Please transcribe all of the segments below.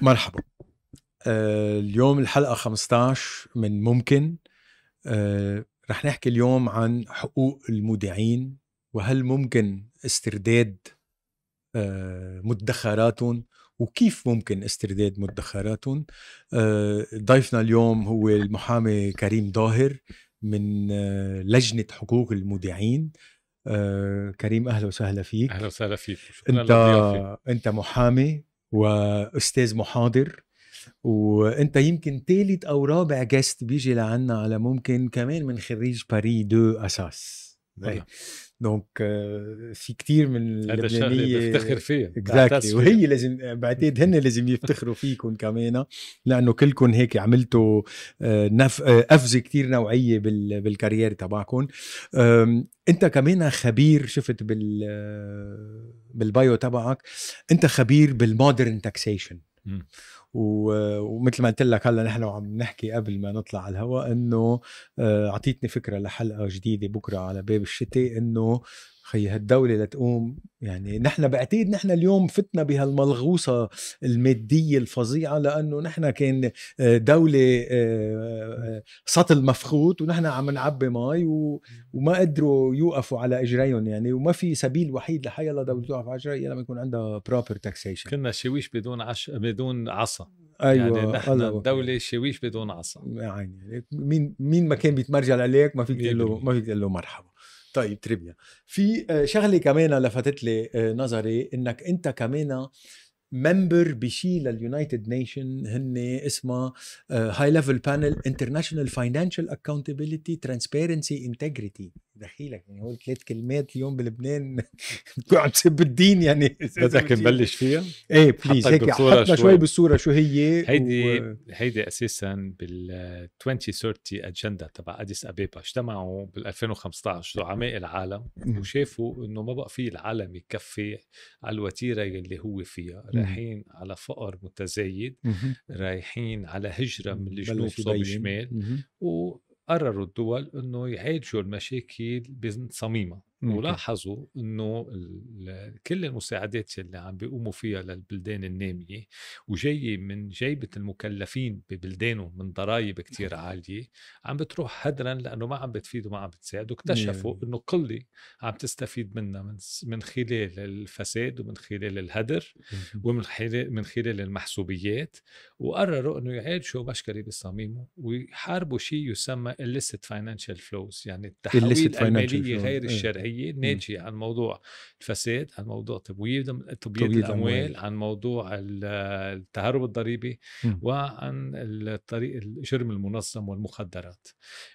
مرحبا آه، اليوم الحلقة 15 من ممكن آه، رح نحكي اليوم عن حقوق المودعين وهل ممكن استرداد آه، مدخراتهم وكيف ممكن استرداد مدخراتهم ضيفنا اليوم هو المحامي كريم ظاهر من لجنة حقوق المودعين كريم اهلا وسهلا فيك اهلا وسهلا فيك انت انت محامي واستاذ محاضر وانت يمكن ثالث او رابع جاست بيجي لعنا على ممكن كمان من خريج باري دو اساس دونك في كثير من اللبنانيه بفتخر فيه اكزاكتلي وهي لازم بعتقد هن لازم يفتخروا فيكم كمان لانه كلكم هيك عملتوا آه، نف... قفزه آه، كثير نوعيه بال... بالكارير تبعكم انت كمان خبير شفت بال آه، بالبايو تبعك انت خبير بالمودرن تاكسيشن ومثل ما قلت لك هلا نحن وعم نحكي قبل ما نطلع على الهواء انه آه، اعطيتني فكره لحلقه جديده بكره على باب الشتاء انه خي هالدولة لتقوم يعني نحن بعتقد نحن اليوم فتنا بهالملغوصة المادية الفظيعة لأنه نحن كان آه، دولة آه، آه، سطل مفخوت ونحن عم نعبي مي وما قدروا يوقفوا على إجريهم يعني وما في سبيل وحيد الله دولة توقف على إجريها لما يكون عندها بروبر تاكسيشن كنا شويش بدون عش... بدون عصا ايوه يعني نحن الدوله شويش بدون عصا يعني مين مين ما كان بيتمرجل عليك ما فيك تقول له ما فيك تقول له مرحبا طيب تريبيا في آه، شغلة كمان لفتت لي آه، نظري انك انت كمان ممبر بشي لليونايتد نيشن هن اسمها هاي ليفل بانل انترناشونال فاينانشال اكاونتبيليتي ترانسبيرنسي انتجريتي دخيلك يعني هو ثلاث كلمات اليوم بلبنان بتكون عم تسب الدين يعني بدك نبلش فيها؟ ايه بليز هيك حطنا شوي بالصوره شو هي هيدي و... هيدي اساسا بال 2030 اجندا تبع اديس ابيبا اجتمعوا بال 2015 زعماء العالم وشافوا انه ما بقى في العالم يكفي على الوتيره اللي هو فيها رايحين على فقر متزايد رايحين على هجره من الجنوب صوب الشمال و قرروا الدول انه يعالجوا المشاكل بصميمها ولاحظوا انه كل المساعدات اللي عم بيقوموا فيها للبلدان الناميه وجايه من جيبه المكلفين ببلدانهم من ضرائب نعم. كتير عاليه عم بتروح هدرا لانه ما عم بتفيد وما عم بتساعد واكتشفوا نعم. انه قله عم تستفيد منها من خلال الفساد ومن خلال الهدر ومن خلال من خلال المحسوبيات وقرروا انه يعالجوا مشكله بصميمه ويحاربوا شيء يسمى illicit financial flows يعني التحويل الماليه غير إيه. الشرعيه البيئيه إمم. ناتجه عن موضوع الفساد عن موضوع تبويض تبييض الاموال عن موضوع التهرب الضريبي إمم. وعن الطريق الجرم المنظم والمخدرات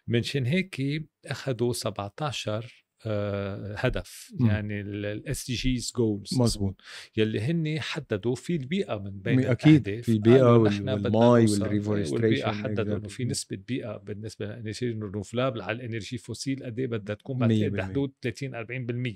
منشان هيك اخذوا 17 آه، هدف م. يعني الاس دي جيز جولز مظبوط يلي هن حددوا في البيئه من بين اكيد في البيئه والماي والريفورستريشن والبيئه حددوا انه في نسبه بيئه بالنسبه لانرجي رينوفلابل على الانرجي فوسيل قد ايه بدها تكون بحدود 30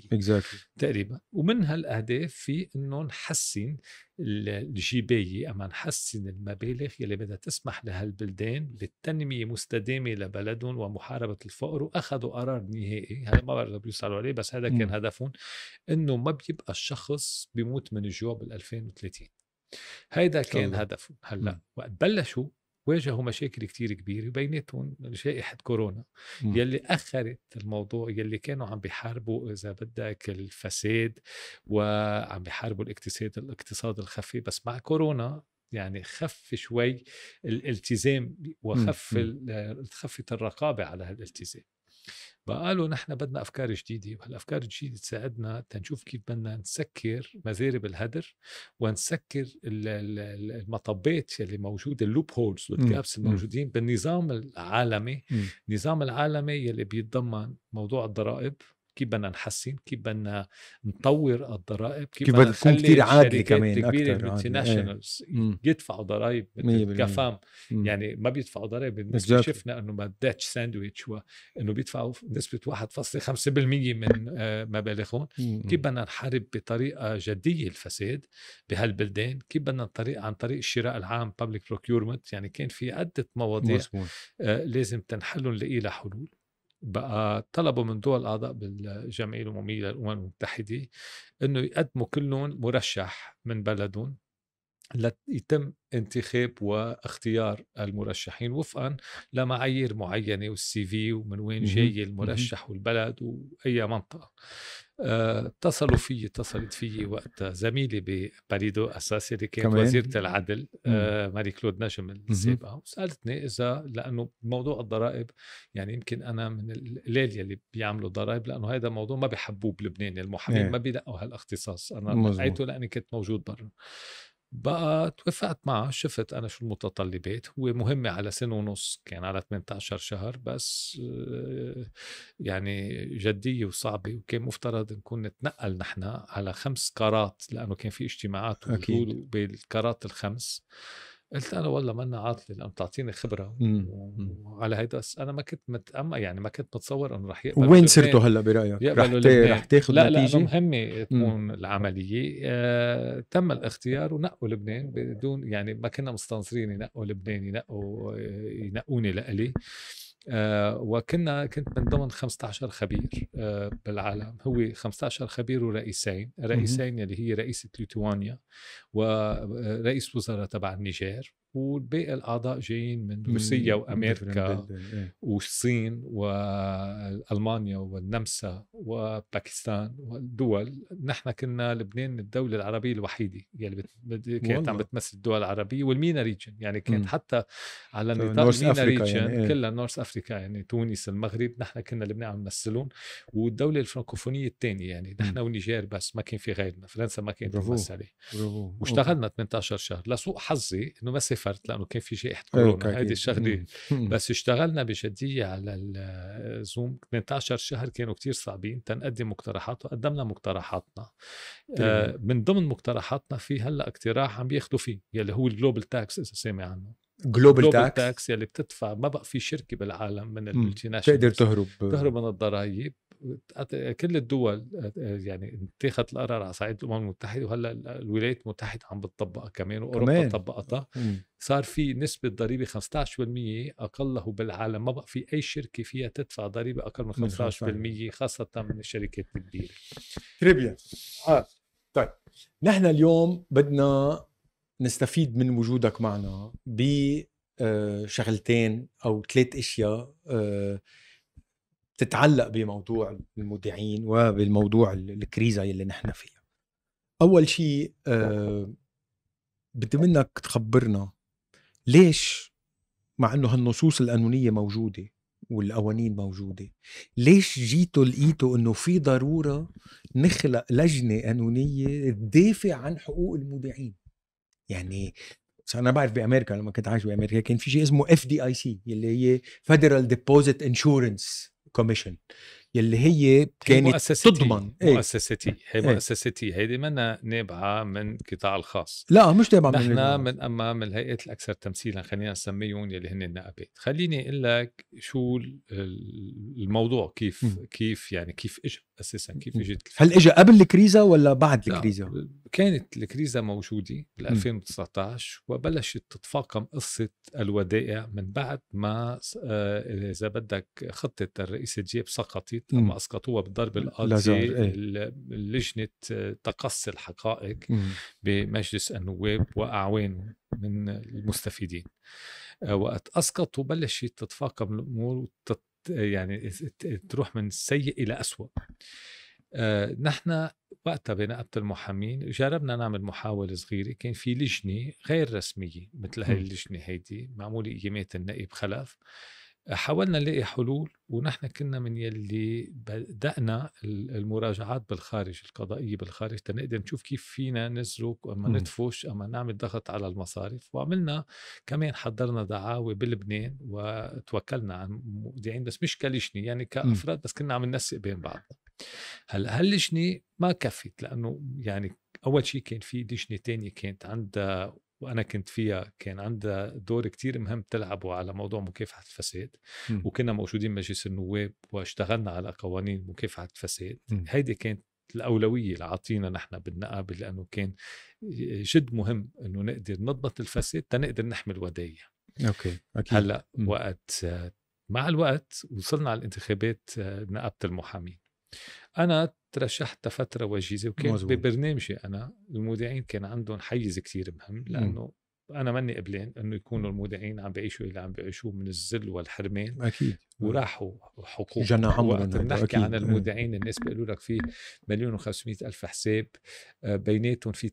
40% exactly. تقريبا ومن هالاهداف في انه نحسن الجبايه اما نحسن المبالغ يلي بدها تسمح لهالبلدان بالتنميه مستدامه لبلدهم ومحاربه الفقر واخذوا قرار نهائي هذا ما بعرف بيوصلوا عليه بس هذا كان إمم. هدفهم انه ما بيبقى الشخص بيموت من الجوع بال 2030 هيدا كان هدفهم هلا إمم. وقت بلشوا واجهوا مشاكل كتير كبيرة بيناتهم جائحة كورونا م. إمم. يلي أخرت الموضوع يلي كانوا عم بيحاربوا إذا بدك الفساد وعم بيحاربوا الاقتصاد الاقتصاد الخفي بس مع كورونا يعني خف شوي الالتزام وخف خفت الرقابة على هالالتزام فقالوا نحن بدنا افكار جديده وهالافكار الجديده تساعدنا تنشوف كيف بدنا نسكر مزارب الهدر ونسكر المطبات اللي موجوده اللوب هولز والجابس الموجودين بالنظام العالمي النظام العالمي يلي بيتضمن موضوع الضرائب كيف بدنا نحسن كيف بدنا نطور الضرائب كيف, كيف بدنا تكون كثير عادله كمان اكثر المالتيناشونالز إيه. يدفعوا ضرائب كفام يعني ما بيدفعوا ضرائب بالنسبه شفنا انه ما داتش ساندويتش انه بيدفعوا نسبه 1.5% من آه، مبالغهم كيف بدنا نحارب بطريقه جديه الفساد بهالبلدان كيف بدنا نطريق عن طريق الشراء العام بابليك بروكيورمنت يعني كان في عده مواضيع مصبوط. آه، لازم تنحل نلاقي حلول بقى طلبوا من دول اعضاء بالجمعيه الامميه للامم المتحده انه يقدموا كلهم مرشح من بلدهم ليتم انتخاب واختيار المرشحين وفقا لمعايير معينه والسي في ومن وين جاي المرشح والبلد واي منطقه اتصلوا في اتصلت في وقت زميلي ببريدو اساسي اللي كانت وزيره العدل آه، ماري كلود نجم السابقه وسالتني اذا لانه موضوع الضرائب يعني يمكن انا من القلال اللي بيعملوا ضرائب لانه هذا موضوع ما بحبوه بلبنان المحامين إيه. ما بيلقوا هالاختصاص انا لقيته لاني كنت موجود برا بقى توافقت معه شفت انا شو المتطلبات هو مهمه على سنه ونص كان على 18 شهر بس آه، يعني جديه وصعبه وكان مفترض نكون نتنقل نحن على خمس قارات لانه كان في اجتماعات أكيد. بالقارات الخمس قلت انا والله منا عاطل لانه بتعطيني خبره وعلى هيدا انا ما كنت متأم يعني ما كنت متصور انه رح يقبلوا وين صرتوا هلا برايك؟ رح, رح تاخذ لا نتيجه؟ لا مهمه تكون مم. العمليه آه تم الاختيار ونقوا لبنان بدون يعني ما كنا مستنصرين ينقوا لبنان ينقوا آه، ينقوني لألي آه، وكنا كنت من ضمن 15 خبير آه، بالعالم هو 15 خبير ورئيسين رئيسين اللي هي رئيسة ليتوانيا ورئيس آه، وزراء تبع النيجير والباقي الاعضاء جايين من روسيا وامريكا إيه. والصين والمانيا والنمسا وباكستان والدول نحن كنا لبنان الدوله العربيه الوحيده يلي يعني كانت عم بتمثل الدول العربيه والمينا ريجن يعني كانت حتى على نطاق المينا ريجن يعني إيه. كلها نورث افريكا يعني تونس المغرب نحن كنا لبنان عم نمثلهم والدوله الفرنكوفونيه الثانيه يعني نحن ونيجير بس ما كان في غيرنا فرنسا ما كانت تمثل واشتغلنا 18 شهر لسوء حظي انه مثل سافرت لانه كان في جائحه كورونا هيدي الشغله بس اشتغلنا بجديه على الزوم 18 شهر كانوا كتير صعبين تنقدم مقترحات وقدمنا مقترحاتنا آه من ضمن مقترحاتنا في هلا اقتراح عم بياخذوا فيه يلي هو الجلوبال تاكس اذا سامع عنه جلوبال تاكس تاكس يلي بتدفع ما بقى في شركه بالعالم من الملتي ناشونال تقدر تهرب تهرب من الضرائب كل الدول يعني اتخذت القرار على صعيد الامم المتحده وهلا الولايات المتحده عم بتطبقها كمان واوروبا طبقتها صار في نسبه ضريبه 15% اقله بالعالم ما بقى في اي شركه فيها تدفع ضريبه اقل من 15% خاصه من الشركات الكبيره تريبيا آه. طيب نحن اليوم بدنا نستفيد من وجودك معنا ب آه، شغلتين او ثلاث اشياء آه، تتعلق بموضوع المودعين وبالموضوع الكريزة اللي نحن فيها أول شيء أه بدي منك تخبرنا ليش مع انه هالنصوص القانونية موجودة والقوانين موجودة ليش جيتوا لقيتوا انه في ضرورة نخلق لجنة قانونية تدافع عن حقوق المودعين يعني انا بعرف بامريكا لما كنت عايش بامريكا كان في شيء اسمه اف دي اي سي اللي هي فيدرال ديبوزيت انشورنس كوميشن يلي هي كانت مؤسستي. تضمن إيه. مؤسستي هي إيه. مؤسستي هيدي منا نابعه من القطاع الخاص لا مش نابعه من نحن من امام الهيئات الاكثر تمثيلا خلينا نسميهم يلي هن النقابات خليني اقول لك شو الموضوع كيف م. كيف يعني كيف اجى اساسا كيف اجت هل اجى قبل الكريزا ولا بعد الكريزا؟ كانت الكريزا موجوده بال 2019 وبلشت تتفاقم قصه الودائع من بعد ما آه، اذا بدك خطه الرئيس الجيب سقطت لما اسقطوها بالضرب القاضي إيه. لجنه آه، تقصي الحقائق بمجلس النواب واعوانه من المستفيدين آه، وقت اسقطوا بلشت تتفاقم الامور يعني تروح من سيء الى اسوء آه، نحن وقتها بنقابه المحامين جربنا نعمل محاوله صغيره كان في لجنه غير رسميه مثل هاي اللجنه هيدي معموله ايامات النائب خلف حاولنا نلاقي حلول ونحن كنا من يلي بدأنا المراجعات بالخارج القضائية بالخارج تنقدر نشوف كيف فينا نسرق أما ندفش أما نعمل ضغط على المصارف وعملنا كمان حضرنا دعاوى بلبنان وتوكلنا على مودعين بس مش كلجنة يعني كأفراد بس كنا عم ننسق بين بعض هلا هاللجنة ما كفت لأنه يعني أول شيء كان في لجنة تانية كانت عندها وانا كنت فيها كان عندها دور كتير مهم تلعبه على موضوع مكافحه الفساد م. وكنا موجودين مجلس النواب واشتغلنا على قوانين مكافحه الفساد هيدي كانت الاولويه اللي عطينا نحن بالنقابه لانه كان جد مهم انه نقدر نضبط الفساد تنقدر نحمي الودايع اوكي اكيد هلا م. وقت مع الوقت وصلنا على الانتخابات آه، نقابه المحامين انا ترشحت فتره وجيزه وكان مزبوط. ببرنامجي انا المذيعين كان عندهم حيز كثير مهم لانه م. انا ماني قبلان انه يكونوا المذيعين عم بيعيشوا اللي عم بيعيشوه من الذل والحرمان اكيد وراحوا حقوق وقت بنحكي عن إيه. المذيعين الناس بيقولوا لك في مليون و500 الف حساب آه، بيناتهم في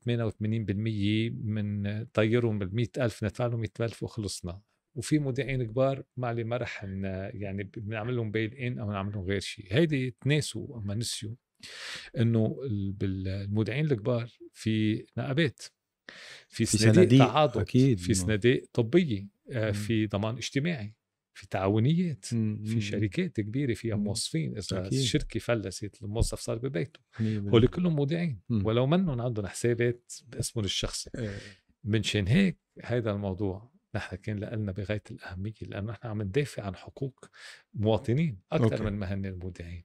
88% من طيرهم بال 100000 ندفع لهم 100000 وخلصنا وفي مذيعين كبار معلي ما رح يعني بنعمل لهم بيل ان او نعمل لهم غير شيء هيدي تناسوا اما نسيوا انه بالمودعين الكبار في نقابات في, صناديق تعاضد أكيد. في صناديق طبيه آه، مم. في ضمان اجتماعي في تعاونيات مم. في شركات كبيره فيها موظفين اذا الشركه فلست الموظف صار ببيته هول كلهم مودعين ولو منهم عندهم حسابات باسمهم الشخصي إيه. من شان هيك هذا الموضوع نحن كان لنا بغايه الاهميه لانه نحن عم ندافع عن حقوق مواطنين اكثر أوكي. من ما هن المودعين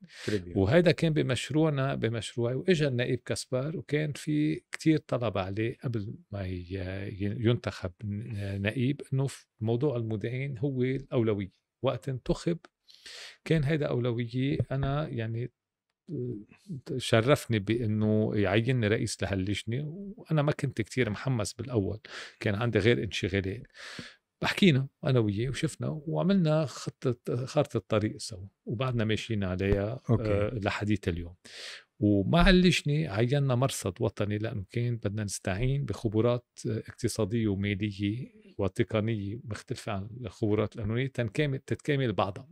وهذا كان بمشروعنا بمشروعي واجا النائب كاسبار وكان في كتير طلب عليه قبل ما ينتخب نائب انه موضوع المودعين هو الاولويه وقت انتخب كان هيدا أولوية أنا يعني شرفني بانه يعينني رئيس لهاللجنه وانا ما كنت كتير محمس بالاول كان عندي غير انشغالات حكينا انا وياه وشفنا وعملنا خطه خارطه الطريق سوا وبعدنا ماشيين عليها أوكي. آه، لحديث لحديت اليوم وما علشني عينا مرصد وطني لانه كان بدنا نستعين بخبرات اقتصاديه وماليه وتقنيه مختلفه عن الخبرات القانونيه تنكامل تتكامل بعضها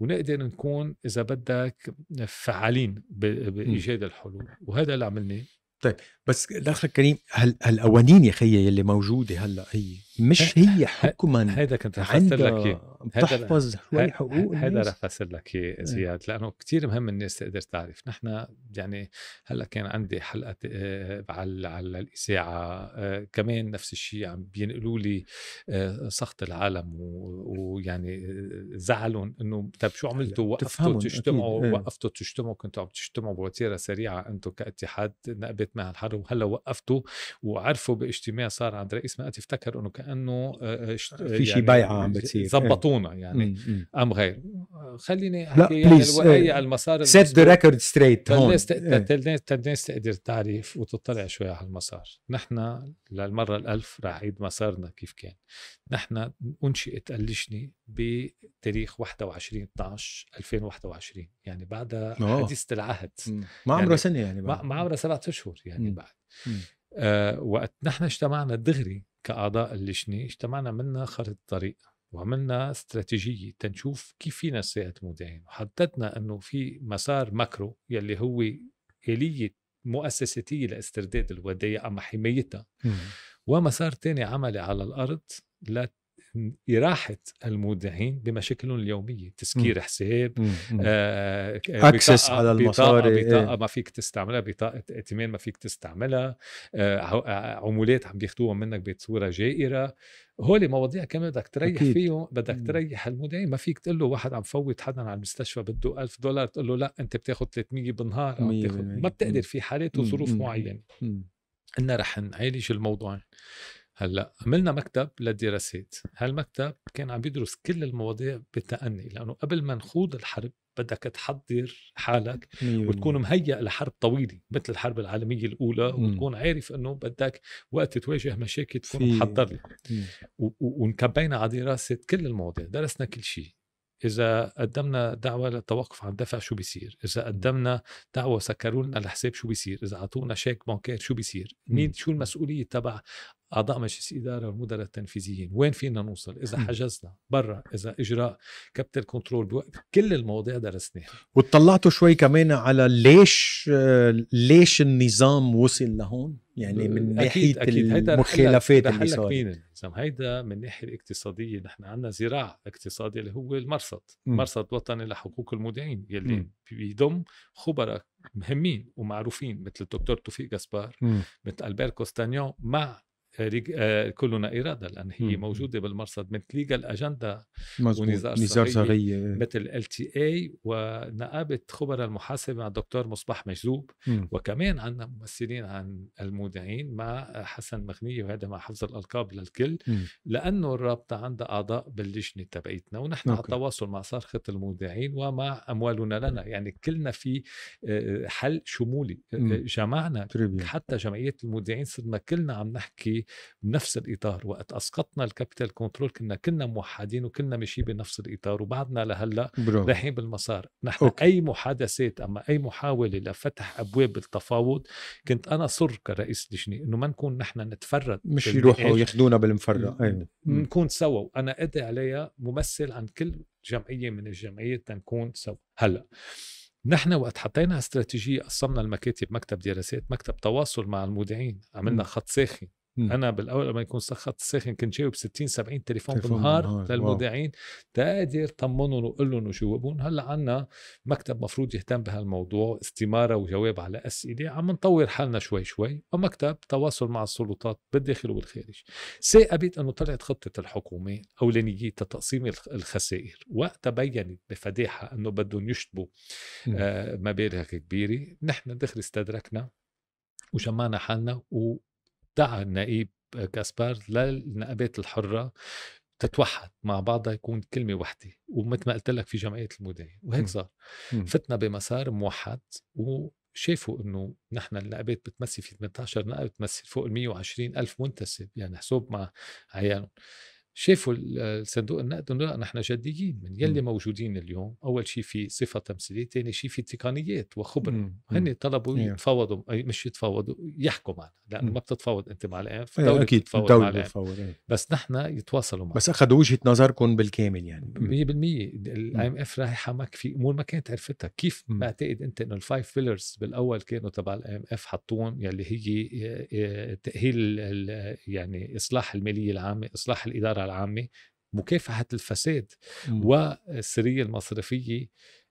ونقدر نكون اذا بدك فعالين بايجاد الحلول وهذا اللي عملناه طيب بس الاخ الكريم هل هالاوانين يا خيي اللي موجوده هلا هي مش هي حكما هيدا كنت رح افسر لك بتحفظ شوي حقوق هيدا رح افسر لك إيه. زياد لانه كثير مهم الناس تقدر تعرف نحن يعني هلا كان عندي حلقه آه، على على الاذاعه آه، كمان نفس الشيء عم بينقلوا لي آه، سخط العالم ويعني زعلهم انه طيب شو عملتوا وقفتوا تجتمعوا إيه. وقفتوا تجتمعوا كنتوا عم تجتمعوا بوتيره سريعه انتم كاتحاد نقبت مع الحرب وهلا وقفتوا وعرفوا باجتماع صار عند رئيس ما افتكروا انه كانه آه، آه، آه، في شيء يعني بايعه عم بتصير إيه. زبطونا يعني ام غير خليني احكي يعني الوقايه المسار سيت ذا ريكورد ستريت هون الناس إيه. تقدر تعرف وتطلع شوي على المسار نحن للمره الالف رح عيد مسارنا كيف كان نحن انشئت اللجنه بتاريخ 21 12 2021 يعني بعد حديثه العهد ما عمره يعني سنه يعني ما عمره سبعة اشهر يعني بعد أه وقت نحن اجتمعنا دغري كأعضاء اللجنة اجتمعنا منا خريطة طريق وعملنا استراتيجية تنشوف كيف فينا نساعد المودعين وحددنا أنه في مسار ماكرو يلي هو آلية مؤسساتية لاسترداد الودائع أما حمايتها ومسار تاني عملي على الأرض لت إراحة المودعين بمشاكلهم اليومية تسكير حساب آه أكسس آه، على المصاري بطاقة, بطاقة إيه؟ ما فيك تستعملها بطاقة ائتمان ما فيك تستعملها آه،, آه،, آه عمولات عم بياخدوها منك بصورة جائرة هول مواضيع كمان بدك تريح أكيد. فيهم بدك تريح المودعين ما فيك تقول له واحد عم فوت حدا على المستشفى بده 1000 دولار تقول له لا انت بتاخذ 300 بالنهار أو بتاخد ما بتقدر في حالات وظروف معينه قلنا رح نعالج الموضوعين هلا عملنا مكتب للدراسات هالمكتب كان عم يدرس كل المواضيع بتأني لانه قبل ما نخوض الحرب بدك تحضر حالك أيوة. وتكون مهيئ لحرب طويله مثل الحرب العالميه الاولى وتكون عارف انه بدك وقت تواجه مشاكل تكون محضر لها ونكبينا على دراسه كل المواضيع درسنا كل شيء إذا قدمنا دعوة للتوقف عن دفع شو بيصير؟ إذا قدمنا دعوة سكروا لنا الحساب شو بيصير؟ إذا أعطونا شيك بانكير شو بيصير؟ مين شو المسؤولية تبع اعضاء مجلس الاداره والمدراء التنفيذيين وين فينا نوصل اذا حجزنا برا اذا اجراء كابتن كنترول بوقت كل المواضيع درسناها وطلعتوا شوي كمان على ليش ليش النظام وصل لهون يعني من أكيد ناحيه أكيد المخالفات اللي صارت مين النظام هيدا من الناحيه الاقتصاديه نحن عندنا ذراع اقتصادي اللي هو المرصد مرصد وطني لحقوق المودعين يلي م. بيضم خبراء مهمين ومعروفين مثل الدكتور توفيق جاسبار مثل البير كوستانيون مع آه، كلنا اراده لان هي موجوده بالمرصد مثل ليجل اجندا ونزار صغية آه. مثل ال تي اي ونقابه خبراء المحاسبه مع الدكتور مصباح مجذوب وكمان عندنا ممثلين عن المودعين مع حسن مغنيه وهذا مع حفظ الالقاب للكل م. لانه الرابطه عندها اعضاء باللجنه تبعيتنا ونحن على تواصل مع صرخه المودعين ومع اموالنا لنا يعني كلنا في آه، حل شمولي م. جمعنا حتى جمعيه المودعين صرنا كلنا عم نحكي بنفس الاطار وقت اسقطنا الكابيتال كنترول كنا كنا موحدين وكنا ماشي بنفس الاطار وبعدنا لهلا رايحين بالمسار نحن أوكي. اي محادثات اما اي محاوله لفتح ابواب التفاوض كنت انا صر كرئيس لجنه انه ما نكون نحن نتفرد مش يروحوا ياخذونا بالمفرق ايوه نكون سوا وانا ادعي عليها ممثل عن كل جمعيه من الجمعيات تنكون سوا هلا نحن وقت حطينا استراتيجيه قسمنا المكاتب مكتب دراسات مكتب تواصل مع المودعين عملنا خط ساخن انا بالاول لما يكون الخط ساخن كنت جاوب 60 70 تليفون, بالنهار للمودعين تقدر طمنهم وقول لهم وجاوبهم هلا عنا مكتب مفروض يهتم بهالموضوع استماره وجواب على اسئله عم نطور حالنا شوي شوي ومكتب تواصل مع السلطات بالداخل والخارج ثاقبت انه طلعت خطه الحكومه اولانيه تقسيم الخسائر وقت بينت بفداحه انه بدهم يشتبوا آه مبالغ كبيره نحن دخل استدركنا وجمعنا حالنا و دعا النقيب كاسبار للنقابات الحره تتوحد مع بعضها يكون كلمة وحدة ومثل ما قلت لك في جمعية المدية وهيك صار فتنا بمسار موحد وشافوا انه نحن النقابات بتمثل في 18 نقابة بتمثل فوق ال 120 ألف منتسب يعني حسوب مع عيالهم شافوا صندوق النقد انه لا نحن جديين من يلي م. موجودين اليوم اول شيء في صفه تمثيليه ثاني شيء في تقنيات وخبره هن طلبوا إيه. يتفاوضوا أي مش يتفاوضوا يحكوا معنا لانه ما بتتفاوض انت مع الان إيه، اكيد بتتفاوض الدوله بتتفاوض إيه. بس نحن يتواصلوا معنا بس اخذوا وجهه نظركم بالكامل يعني 100% الاي ام اف رايحه معك في امور ما كانت عرفتها كيف م. بعتقد انت انه الفايف بيلرز بالاول كانوا تبع الاي ام اف حطوهم يلي هي آه، آه، تاهيل يعني اصلاح الماليه العامه اصلاح الاداره العامة مكافحة الفساد مم. والسرية المصرفية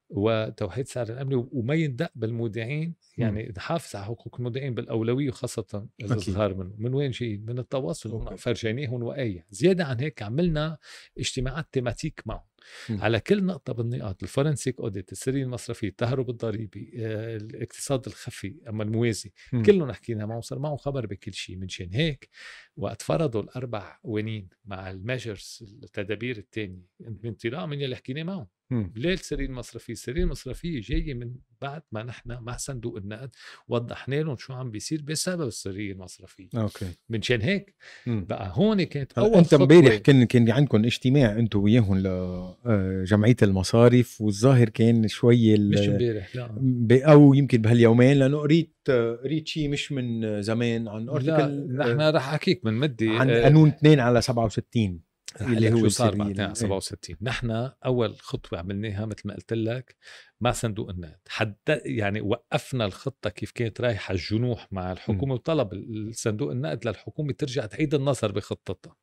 وتوحيد سعر الأمن وما يندق بالمودعين إمم. يعني نحافظ على حقوق المودعين بالاولويه وخاصه الظهار منه من وين جاي من التواصل فرجيناهم وقايه زياده عن هيك عملنا اجتماعات تيماتيك معهم على كل نقطه بالنقاط الفورنسيك اوديت السريه المصرفيه التهرب الضريبي آه، الاقتصاد الخفي اما الموازي كلهم حكينا معه صار معه خبر بكل شيء منشان هيك وقت فرضوا الاربع قوانين مع الميجرز التدابير الثانيه انطلاقا من اللي حكينا معهم ليه السرية المصرفية؟ السرية المصرفية جاية من بعد ما نحن مع صندوق النقد وضحنا لهم شو عم بيصير بسبب السرية المصرفية اوكي منشان هيك مم. بقى هون كانت اول انت امبارح كان كان عندكم اجتماع انتم وياهم لجمعية آه، المصارف والظاهر كان شوي مش امبارح لا او يمكن بهاليومين لانه قريت آه، قريت شيء مش من زمان عن ارتكل لا نحن آه، رح احكيك من مدي عن قانون 2 على 67 آه، اللي هو صار بعدين 67 ايه. نحن اول خطوه عملناها مثل ما قلت لك مع صندوق النقد حد يعني وقفنا الخطه كيف كانت رايحه الجنوح مع الحكومه م. وطلب صندوق النقد للحكومه ترجع تعيد النظر بخطتها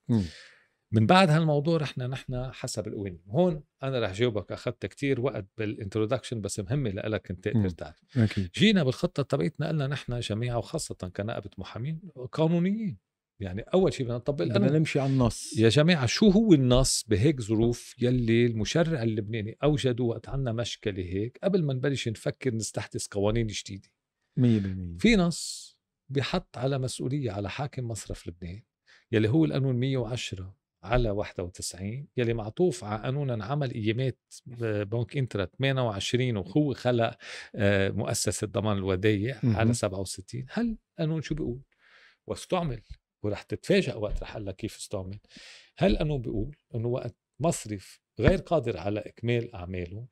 من بعد هالموضوع رحنا نحن حسب القوانين هون انا رح جاوبك اخذت كتير وقت بالانترودكشن بس مهمه لك انت تقدر تعرف جينا بالخطه تبعتنا قلنا نحن جميعا وخاصه كنائبه محامين قانونيين يعني اول شيء بدنا نطبق القانون بدنا نمشي على النص يا جماعه شو هو النص بهيك ظروف يلي المشرع اللبناني اوجده وقت عنا مشكله هيك قبل ما نبلش نفكر نستحدث قوانين جديده 100% في نص بحط على مسؤوليه على حاكم مصرف لبنان يلي هو القانون 110 على 91 يلي معطوف على قانون انعمل ايامات آه، بنك انترا 28 وهو خلق آه، مؤسسه ضمان الودايع على 67 هل قانون شو بيقول؟ واستعمل ورح تتفاجئ وقت رح اقول كيف استعمل هل انه بيقول انه وقت مصرف غير قادر على اكمال اعماله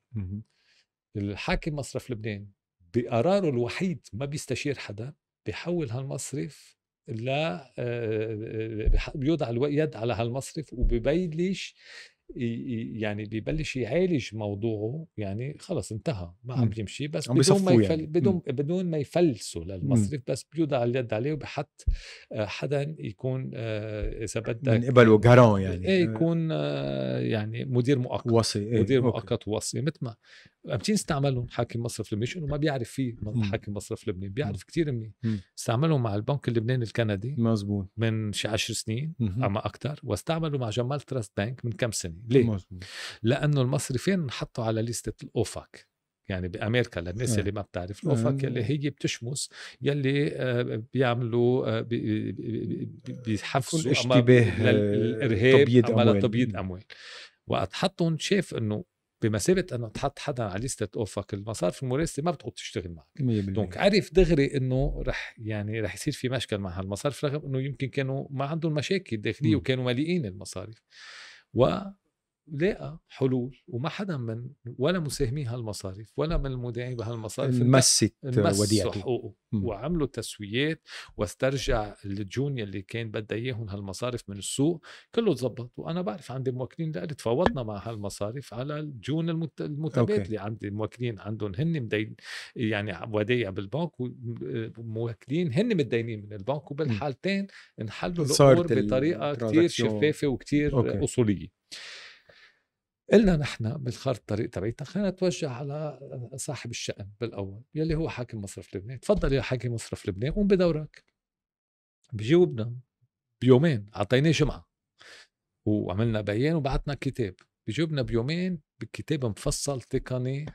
الحاكم مصرف لبنان بقراره الوحيد ما بيستشير حدا بيحول هالمصرف لا آه، آه، آه، بيوضع اليد على هالمصرف وببلش يعني ببلش يعالج موضوعه يعني خلص انتهى ما عم يمشي بس بدون ما يفل يعني. بدون بدون ما يفلسوا للمصرف بس بيوضع اليد عليه وبحط آه، حدا يكون آه، اذا بدك من قبله جارون إيه، يعني ايه آه. يكون يعني مدير مؤقت وصي ايه. مدير أوكي. مؤقت ووصي مثل ما 200 استعملهم حاكم مصرف لبنان شنو ما بيعرف فيه حاكم مصرف لبنان بيعرف كثير منيح استعملهم مع البنك اللبناني الكندي مزبوط من شي 10 سنين اما اكثر واستعملوا مع جمال تراست بانك من كم سنه ليه؟ لأنه المصرفين حطوا على لستة الأوفاك يعني بامريكا للناس آه. اللي ما بتعرف الاوفاك اللي آه. هي بتشمس يلي آه، بيعملوا بيحفزوا اشتباه للارهاب تبييض اموال تبييض اموال وقت حطهم شاف انه بمثابه انه تحط حدا على ليستة اوفاك المصارف المراسله ما بتقعد تشتغل معك دونك عرف دغري انه رح يعني رح يصير في مشكل مع هالمصارف رغم انه يمكن كانوا ما عندهم مشاكل داخليه وكانوا مليئين المصارف و لاقى حلول وما حدا من ولا مساهمي هالمصاريف ولا من المودعين بهالمصاريف مست وديعته حقوقه وعملوا تسويات واسترجع الديون اللي كان بدها اياهم هالمصارف من السوق كله تزبط وانا بعرف عندي موكلين لقلي تفاوضنا مع هالمصاريف على الديون المت... اللي عندي موكلين عندهم هن مدين يعني ودايع بالبنك وموكلين هن متدينين من البنك وبالحالتين انحلوا الامور بطريقه كثير شفافه وكثير اصوليه قلنا نحن بالخارطه الطريق تبعيتنا خلينا نتوجه على صاحب الشأن بالاول يلي هو حاكم مصرف لبنان تفضل يا حاكم مصرف لبنان قوم بدورك بجاوبنا بيومين اعطيناه جمعه وعملنا بيان وبعتنا كتاب بجاوبنا بيومين بكتاب مفصل تقني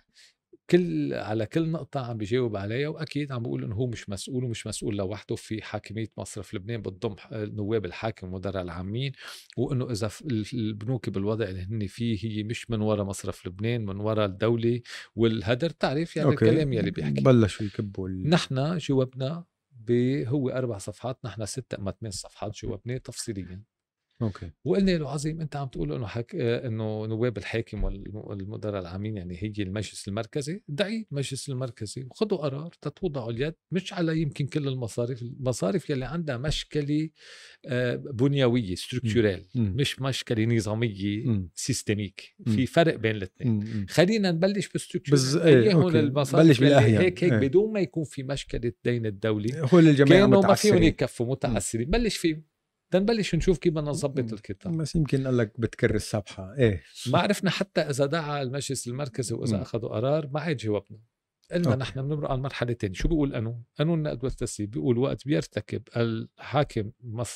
كل على كل نقطة عم بيجاوب عليها وأكيد عم بقول إنه هو مش مسؤول ومش مسؤول لوحده في حاكمية مصرف لبنان بتضم نواب الحاكم ومدراء العامين وإنه إذا البنوك بالوضع اللي هن فيه هي مش من وراء مصرف لبنان من وراء الدولة والهدر تعرف يعني أوكي. الكلام يلي بيحكي بلشوا يكبوا نحن جاوبنا هو أربع صفحات نحن ست أما ثمان صفحات جاوبناه تفصيليا اوكي وقلنا له عظيم انت عم تقول انه حك... انه نواب الحاكم والمدراء العامين يعني هي المجلس المركزي دعي المجلس المركزي وخذوا قرار تتوضعوا اليد مش على يمكن كل المصاريف المصاريف يلي عندها مشكله آه، بنيويه ستركتورال مش مشكله نظاميه م. سيستميك م. في فرق بين الاثنين خلينا نبلش بالستركتور بز... ايه هون المصاريف بلش هيك هيك ايه. بدون ما يكون في مشكله دين الدولي هو الجميع كانوا ما فيهم يكفوا متعسرين بلش فيهم تنبلش نشوف كيف بدنا نظبط الكتاب بس يمكن قال لك بتكر السبحه ايه ما عرفنا حتى اذا دعا المجلس المركزي واذا اخذوا قرار ما عاد جاوبنا قلنا نحن بنمرق على المرحله الثانيه شو بيقول قانون قانون النقد والتسديد بيقول وقت بيرتكب الحاكم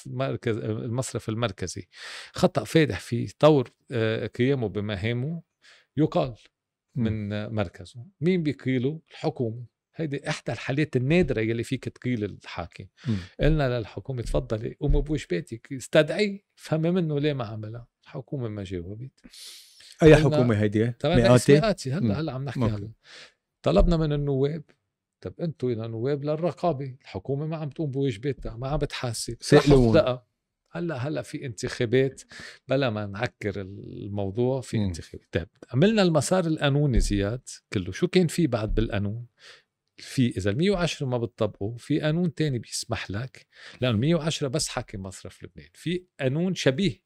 مركز المصرف المركزي خطا فادح في طور آه، قيامه بمهامه يقال من مركزه مين بيقيله الحكومه هيدي احدى الحالات النادره يلي فيك تقيل الحاكي قلنا للحكومه تفضلي قومي بيتك استدعي فهمي منه ليه ما عملها الحكومه ما جاوبت اي حكومه هيدي؟ مئاتي؟ مئاتي هلا هلا عم نحكي هلا طلبنا من النواب طب انتوا يا نواب للرقابه الحكومه ما عم تقوم بواجباتها ما عم بتحاسب سألون هلا هلا في انتخابات بلا ما نعكر الموضوع في انتخابات طيب عملنا المسار القانوني زياد كله شو كان في بعد بالقانون في اذا ال 110 ما بتطبقه في قانون تاني بيسمح لك لانه ال 110 بس حاكم مصرف لبنان في قانون شبيه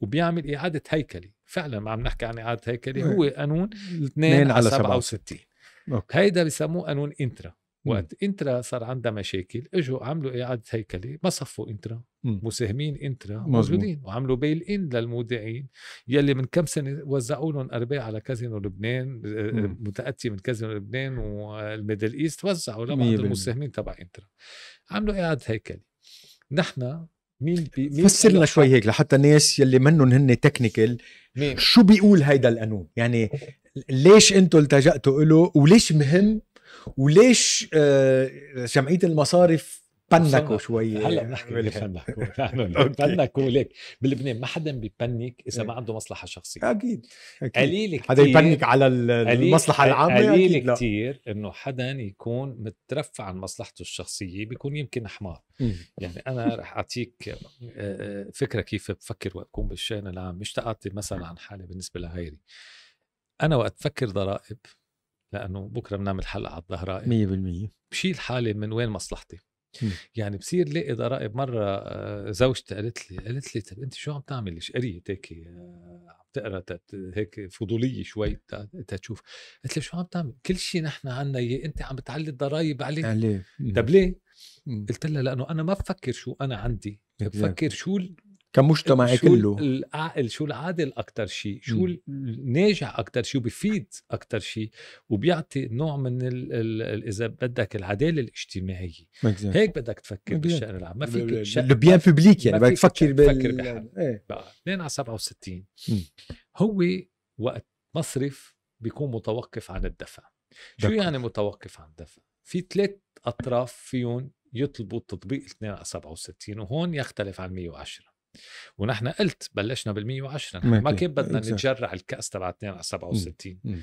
وبيعمل اعاده هيكله فعلا ما عم نحكي عن اعاده هيكله هو إيه. قانون 2 على 67 أوكي. هيدا بسموه قانون انترا وقت انترا صار عندها مشاكل اجوا عملوا اعاده هيكله ما صفوا انترا مساهمين انترا موجودين وعملوا بيل ان للمودعين يلي من كم سنه وزعوا لهم ارباح على كازينو لبنان آه، آه، متاتي من كازينو لبنان والميدل ايست وزعوا لبعض المساهمين تبع انترا عملوا اعاده هيكل نحن مين بي مين فسر لنا شوي هيك لحتى الناس يلي منهم هن تكنيكال شو بيقول هيدا القانون يعني ليش انتم التجأتوا له وليش مهم وليش آه، جمعيه المصارف بنكوا شوي هلا بنكوا ليك بلبنان ما حدا بيبنك اذا إيه. ما عنده مصلحه شخصيه اكيد, أكيد. قليل كثير حدا يبنك على المصلحه العامه قليل كثير انه حدا يكون مترفع عن مصلحته الشخصيه بيكون يمكن حمار يعني انا رح اعطيك آه، آه، فكره كيف بفكر وقت بكون بالشان العام مش تعطي مثلا عن حالي بالنسبه لغيري انا وقت فكر ضرائب لانه بكره بنعمل حلقه على الضرائب 100% بشيل حالي من وين مصلحتي يعني بصير لاقي ضرائب مره آه، زوجتي قالت لي قالت لي طب انت شو عم تعملي قرية هيك آه، عم تقرا هيك فضوليه شوي تشوف قلت لها شو عم تعمل كل شيء نحن عنا اياه انت عم بتعلي الضرائب عليه عليه طب ليه قلت لها لانه انا ما بفكر شو انا عندي بفكر شو كمجتمع شو كله الع... شو العادل اكثر شيء شو م. الناجح اكثر شيء وبيفيد اكثر شيء وبيعطي نوع من الـ الـ اذا بدك العداله الاجتماعيه exactly. هيك بدك تفكر بالشان العام ما فيك شأن... لبيان بيبليك يعني بدك تفكر بال تفكر ايه. لين على 67 م. هو وقت مصرف بيكون متوقف عن الدفع شو يعني متوقف عن الدفع في ثلاث اطراف فيهم يطلبوا تطبيق 2 على 67 وهون يختلف عن 110 ونحن قلت بلشنا بال 110 ما كان بدنا نتجرع الكاس تبع 2 على 67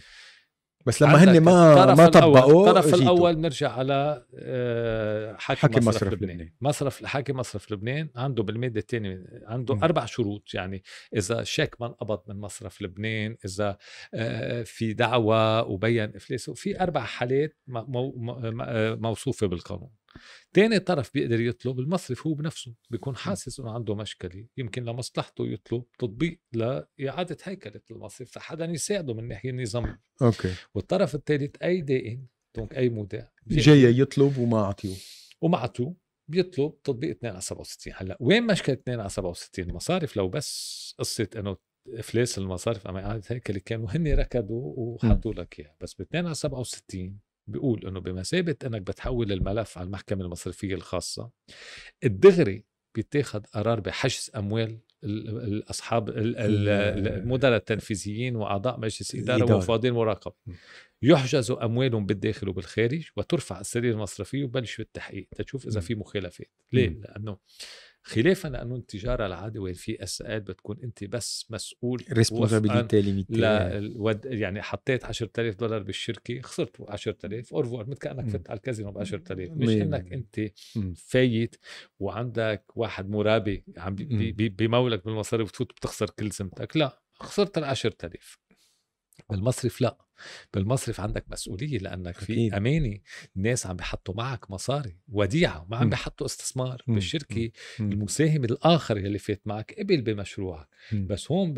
بس لما هن ما ما طبقوا الطرف الاول نرجع على حاكم, آه، حاكم مصرف, مصرف لبنان. لبنان مصرف الحاكم مصرف لبنان عنده بالماده الثانيه عنده مم. اربع شروط يعني اذا شيك ما انقبض من مصرف لبنان اذا آه، في دعوه وبين افلاسه في اربع حالات آه، موصوفه بالقانون تاني طرف بيقدر يطلب المصرف هو بنفسه بيكون حاسس انه عنده مشكله يمكن لمصلحته يطلب تطبيق لاعاده هيكله المصرف فحدا يساعده من ناحيه النظام اوكي والطرف الثالث اي دائن دونك اي مودع جاي يطلب وما اعطيه وما اعطوه بيطلب تطبيق 2 على 67 هلا وين مشكله 2 على 67 المصارف لو بس قصه انه افلاس المصارف اما اعاده هيكله كانوا هن ركضوا وحطوا لك اياها بس ب 2 على 67 بيقول انه بمثابه انك بتحول الملف على المحكمه المصرفيه الخاصه الدغري بيتاخذ قرار بحجز اموال الاصحاب المدراء التنفيذيين واعضاء مجلس اداره ومفوضين المراقبه يحجز اموالهم بالداخل وبالخارج وترفع السرير المصرفيه ويبلش بالتحقيق تشوف اذا في مخالفات ليه؟ لانه خلافا لانه التجاره وين في اسئله بتكون انت بس مسؤول ريسبونسابيلتي ليميتي آه. يعني حطيت 10000 دولار بالشركه خسرت 10000 اورفور مثل كانك فت على الكازينو ب 10000 مش انك انت فايت وعندك واحد مرابي عم بمولك بالمصاري بتفوت بتخسر كل سنتك لا خسرت ال 10000 بالمصرف لا بالمصرف عندك مسؤوليه لانك في امانه الناس عم بحطوا معك مصاري وديعه ما عم بحطوا استثمار م. بالشركه م. المساهم الاخر اللي فات معك قبل بمشروعك م. بس هون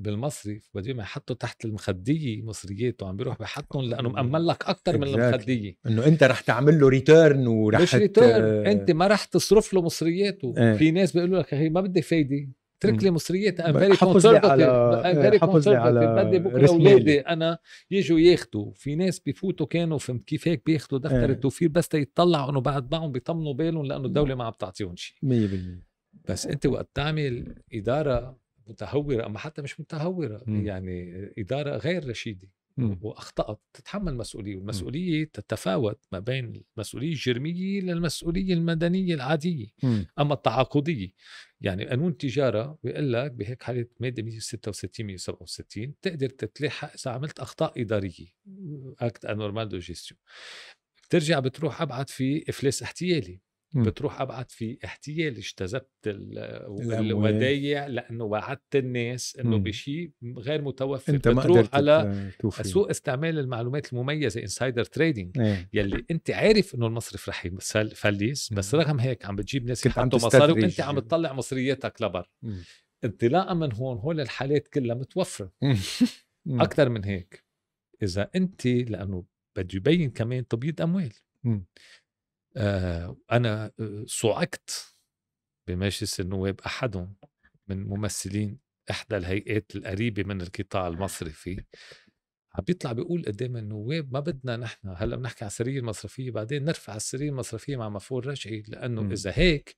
بالمصرف بده ما يحطوا تحت المخديه مصريات وعم بيروح بحطهم لانه مامن لك اكثر من المخديه انه انت رح تعمل له ريتيرن ورح مش ريتيرن آه، انت ما رح تصرف له مصرياته آه. في ناس بيقولوا لك هي ما بدي فايده اترك لي مصريات ام فيري كونسرفاتيف على بدي آه، بكره اولادي انا يجوا ياخذوا في ناس بفوتوا كانوا فهمت كيف هيك بياخذوا دفتر ايه. التوفير بس تيطلعوا انه بعد معهم بيطمنوا بالهم لانه الدوله ما عم تعطيهم شيء 100% بس انت وقت تعمل اداره متهوره اما حتى مش متهوره يعني اداره غير رشيده واخطات تتحمل مسؤوليه والمسؤوليه تتفاوت ما بين المسؤوليه الجرميه للمسؤوليه المدنيه العاديه م. اما التعاقديه يعني قانون التجاره بيقول لك بهيك حاله ماده 166 167 تقدر تتلاحق اذا عملت اخطاء اداريه اكت انورمال دو جيستيون بترجع بتروح ابعد في افلاس احتيالي إمم. بتروح ابعت في احتيال اجتذبت الودايع لانه وعدت الناس انه إمم. بشيء غير متوفر انت بتروح على توفي. سوق استعمال المعلومات المميزه انسايدر تريدنج ايه. يلي انت عارف انه المصرف رح يفلس إمم. بس رغم هيك عم بتجيب ناس عنده مصاري وانت عم إيه. تطلع مصرياتك لبر انطلاقا من هون هول الحالات كلها متوفره اكثر من هيك اذا انت لانه بده يبين كمان تبييض اموال آه، أنا آه، صعقت بمجلس النواب أحدهم من ممثلين إحدى الهيئات القريبة من القطاع المصرفي عم بيطلع بيقول قدام النواب ما بدنا نحن هلا بنحكي على السريه المصرفيه بعدين نرفع السريه المصرفيه مع مفعول رجعي لانه م. إمم. اذا هيك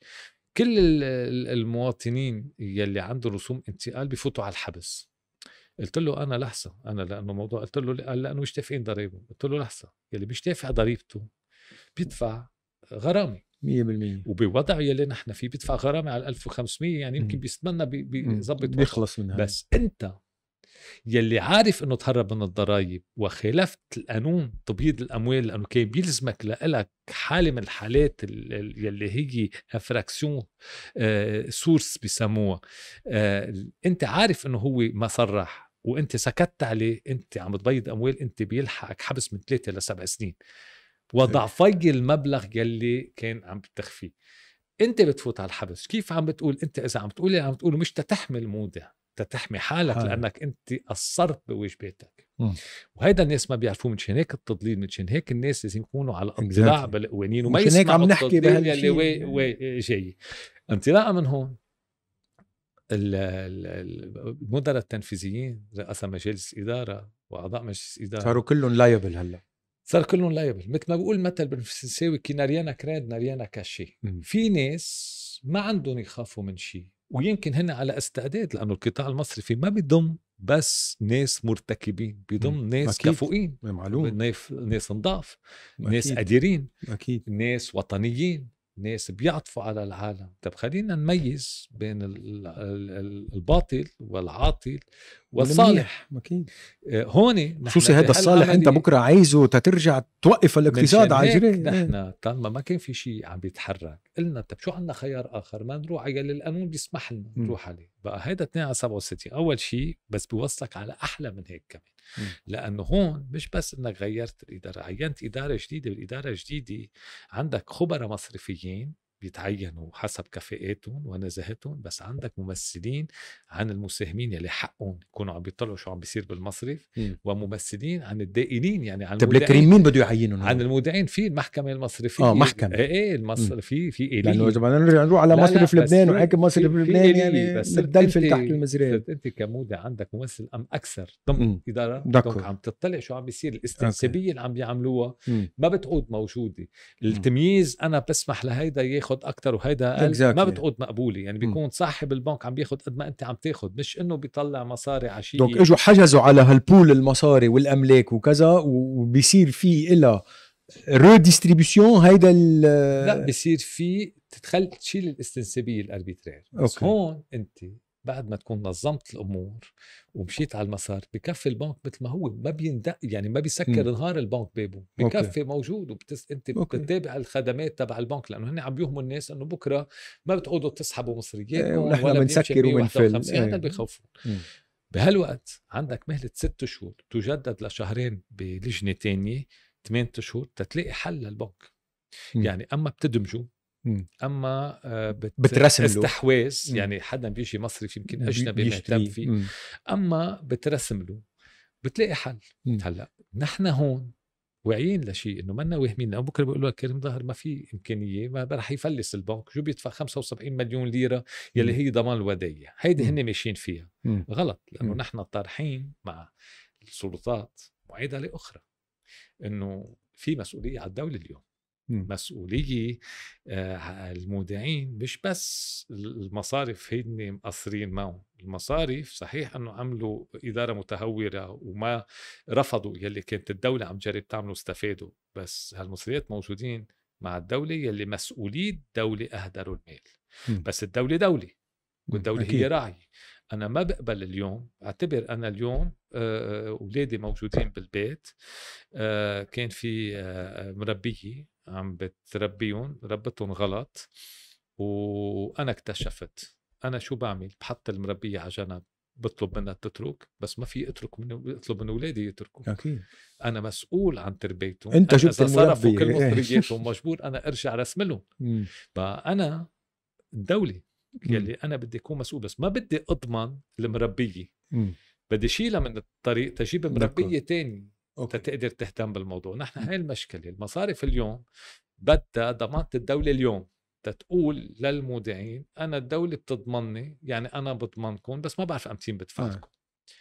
كل المواطنين يلي عندهم رسوم انتقال بفوتوا على الحبس قلت له انا لحظه انا لانه موضوع قلت له قال لانه مش دافعين ضريبه قلت له لحظه يلي مش دافع ضريبته بيدفع غرامه 100% وبوضع يلي نحن فيه بيدفع غرامه على 1500 يعني يمكن بيستنى بيظبط بيخلص منها بس انت يلي عارف انه تهرب من الضرائب وخالفت القانون تبييض الاموال لانه كان بيلزمك لك حاله من الحالات يلي هي افراكسيون آه، سورس بسموها آه، انت عارف انه هو ما صرح وانت سكت عليه انت عم تبيض اموال انت بيلحقك حبس من ثلاثه لسبع سنين وضعفي المبلغ يلي كان عم بتخفي انت بتفوت على الحبس كيف عم بتقول انت اذا عم تقولي إيه عم تقول مش تتحمي المودع تتحمي حالك حالي. لانك انت قصرت بواجباتك وهيدا الناس ما بيعرفوه شان هيك التضليل شان هيك الناس لازم يكونوا على اطلاع بالقوانين وما هيك عم نحكي بهالشيء وي وي جاي انطلاقا من هون المدراء التنفيذيين رئاسة مجالس إدارة وأعضاء مجلس إدارة صاروا كلهم لايبل هلا صار كلهم لايبل مثل ما بقول مثل بالفرنساوي كي ناريانا كراد ناريانا كاشي في ناس ما عندهم يخافوا من شيء ويمكن هن على استعداد لانه القطاع المصرفي ما بيضم بس ناس مرتكبين بيضم مم. ناس أكيد. كفؤين معلوم ناس ناس نضاف ناس قادرين اكيد ناس وطنيين ناس بيعطفوا على العالم طب خلينا نميز بين الباطل والعاطل والصالح اكيد آه، هون خصوصي هذا الصالح انت بكره عايزه تترجع توقف الاقتصاد على نحن إيه. طالما ما كان في شيء عم بيتحرك قلنا طب شو عندنا خيار اخر ما نروح على اللي القانون بيسمح لنا نروح عليه بقى هيدا 2 على 67 اول شيء بس بيوصلك على احلى من هيك كمان لانه هون مش بس انك غيرت الاداره عينت اداره جديده بالاداره الجديده عندك خبراء مصرفيين بيتعينوا حسب كفاءاتهم ونزاهتهم بس عندك ممثلين عن المساهمين يلي حقهم يكونوا عم بيطلعوا شو عم بيصير بالمصرف إمم. وممثلين عن الدائنين يعني عن طيب المدعين مين بده يعينهم عن المودعين في المحكمه المصرفيه اه محكمه ايه ايه إمم. المصرف في في إيه لانه بدنا نرجع نروح على مصرف لبنان وحاكم مصرف لبنان يعني بس بتدلفل تحت المزرعه انت كمودع عندك ممثل ام اكثر ضمن إمم. اداره دكتور عم تطلع شو عم بيصير الاستنسابيه اللي عم بيعملوها ما بتعود موجوده التمييز انا بسمح لهيدا ياخذ بياخذ اكثر وهيدا exactly. ما بتقود مقبوله يعني بيكون م. صاحب البنك عم بياخذ قد ما انت عم تاخذ مش انه بيطلع مصاري عشيه دونك اجوا حجزوا على هالبول المصاري والاملاك وكذا وبيصير في إلها ريديستريبيوشن هيدا لا بصير في تتخل تشيل الاستنسابيه الاربيترير بس هون انت بعد ما تكون نظمت الامور ومشيت على المسار بكفي البنك مثل ما هو ما بيندق يعني ما بيسكر نهار إمم. البنك بابه بكفي موجود وبتس... انت بتتابع الخدمات تبع البنك لانه هن عم يوهموا الناس انه بكره ما بتقعدوا تسحبوا مصريات إيه، ولا بنسكر وبنفل هذا إيه. بخوفهم إمم. بهالوقت عندك مهلة ست شهور تجدد لشهرين بلجنة تانية ثمان شهور تتلاقي حل للبنك م. إمم. يعني اما بتدمجوا اما آه، بت... بترسم استحواذ يعني حدا بيجي مصرف يمكن اجنبي مهتم فيه اما بترسم له بتلاقي حل هلا نحن هون واعيين لشيء انه منا واهمين لانه بكره بيقولوا لك كريم ظاهر ما في امكانيه ما رح يفلس البنك شو بيدفع 75 مليون ليره يلي هي ضمان الودايع هيدي هن ماشيين فيها غلط لانه نحن طارحين مع السلطات معادله اخرى انه في مسؤوليه على الدوله اليوم مسؤوليه آه، المودعين مش بس المصارف هن مقصرين معهم المصارف صحيح انه عملوا اداره متهوره وما رفضوا يلي كانت الدوله عم تجرب تعمله استفادوا بس هالمصريات موجودين مع الدوله يلي مسؤولي الدوله اهدروا المال بس الدوله دوله والدوله هي راعيه انا ما بقبل اليوم اعتبر انا اليوم آه، آه، اولادي موجودين بالبيت كان في مربيه عم بتربيهم ربتهم غلط وانا اكتشفت انا شو بعمل بحط المربيه على جنب بطلب منها تترك بس ما في اترك من اطلب من اولادي يتركوا اكيد انا مسؤول عن تربيتهم انت شو اذا صرفوا كل إيه. مصرياتهم مجبور انا ارجع رسم لهم فانا الدوله يلي انا بدي اكون مسؤول بس ما بدي اضمن المربيه بدي شيلها من الطريق تجيب مربيه ثانيه أوكي. تتقدر تهتم بالموضوع نحن هاي المشكله المصارف اليوم بدها ضمانه الدوله اليوم تتقول للمودعين انا الدوله بتضمني يعني انا بضمنكم بس ما بعرف امتين آه. بدفعكم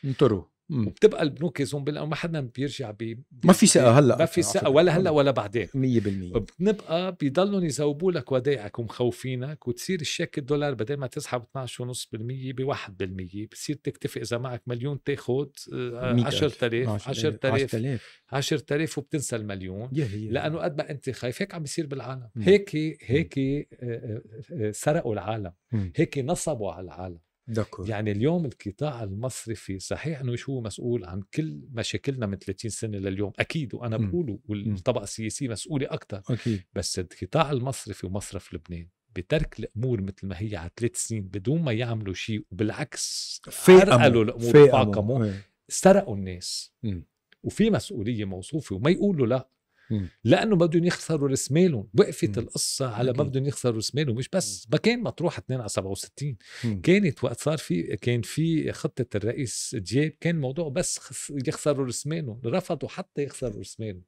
لكم آه. بتبقى البنوك يزوم ما حدا بيرجع بي ما في ثقه هلا ما في ثقه ولا هلا ولا بعدين 100% بنبقى بيضلهم يزوبوا لك ودائعك ومخوفينك وتصير الشيك الدولار بدل ما تسحب 12.5% ب 1% بتصير تكتفي اذا معك مليون تاخذ 10000 10000 10000 وبتنسى المليون لانه قد ما انت خايف هيك عم بيصير بالعالم هيك هيك آه، آه، آه، سرقوا العالم هيك نصبوا على العالم دكور. يعني اليوم القطاع المصرفي صحيح انه مش هو مسؤول عن كل مشاكلنا من 30 سنه لليوم اكيد وانا بقوله والطبقه السياسيه مسؤوله اكثر أكيد. بس القطاع المصرفي ومصرف لبنان بترك الامور مثل ما هي على ثلاث سنين بدون ما يعملوا شيء وبالعكس فرقلوا الامور فاقموا إيه. سرقوا الناس مم. وفي مسؤوليه موصوفه وما يقولوا لا لانه بدهم يخسروا رسمالهم وقفت القصه على ما بدهم يخسروا رسمالهم مش بس ما كان مطروح 2 على 67 كانت وقت صار في كان في خطه الرئيس دياب كان الموضوع بس يخسروا رسمالهم رفضوا حتى يخسروا رسمالهم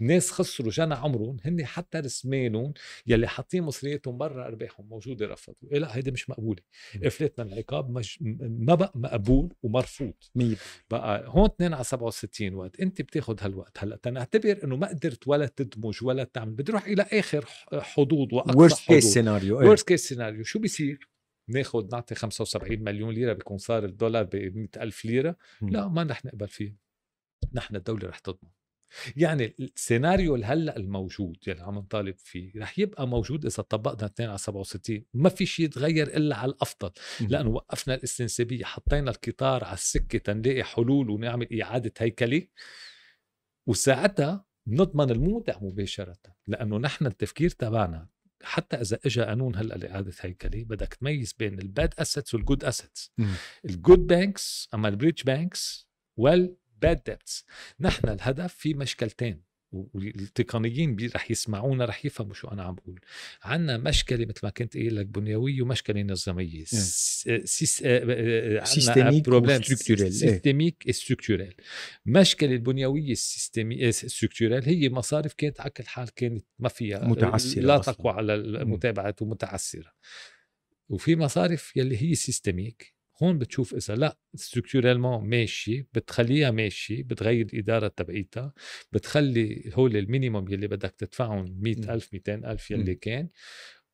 ناس خسروا جنى عمرهم هن حتى رسمانهم يلي حاطين مصرياتهم برا ارباحهم موجوده رفضوا إيه لا هيدا مش مقبوله افلات من العقاب مش ما بقى مقبول ومرفوض 100 بقى هون 2 على 67 وقت انت بتاخذ هالوقت هلا تنعتبر انه ما قدرت ولا تدمج ولا تعمل بدي اروح الى اخر حدود واقصى حدود كيس سيناريو ورست كيس سيناريو شو بيصير؟ ناخذ نعطي 75 مليون ليره بيكون صار الدولار ب 100000 ليره م. لا ما رح نقبل فيه نحن الدوله رح تضمن يعني السيناريو هلا الموجود يلي يعني عم نطالب فيه رح يبقى موجود اذا طبقنا 2 على 67 ما في شيء يتغير الا على الافضل لانه وقفنا الاستنسابيه حطينا القطار على السكه تنلاقي حلول ونعمل اعاده هيكله وساعتها نضمن المودع مباشره لانه نحن التفكير تبعنا حتى اذا اجى قانون هلا لاعاده هيكله بدك تميز بين الباد اسيتس والجود اسيتس الجود بانكس اما البريتش بانكس ويل bad debts نحن الهدف في مشكلتين والتقنيين رح يسمعونا رح يفهموا شو انا عم بقول عندنا مشكله مثل ما كنت قايل لك بنيويه ومشكله نظاميه سيستميك بروبلم سيستميك استركتورال المشكله البنيويه السيستميك آه، هي مصارف كانت على كل حال كانت ما فيها آه، متعسره لا تقوى على المتابعه ومتعسره وفي مصارف يلي هي سيستميك هون بتشوف اذا لا ستركتورالمون ماشي بتخليها ماشي بتغير الاداره تبعيتها بتخلي هول المينيموم يلي بدك تدفعهم 100000 200000 يلي كان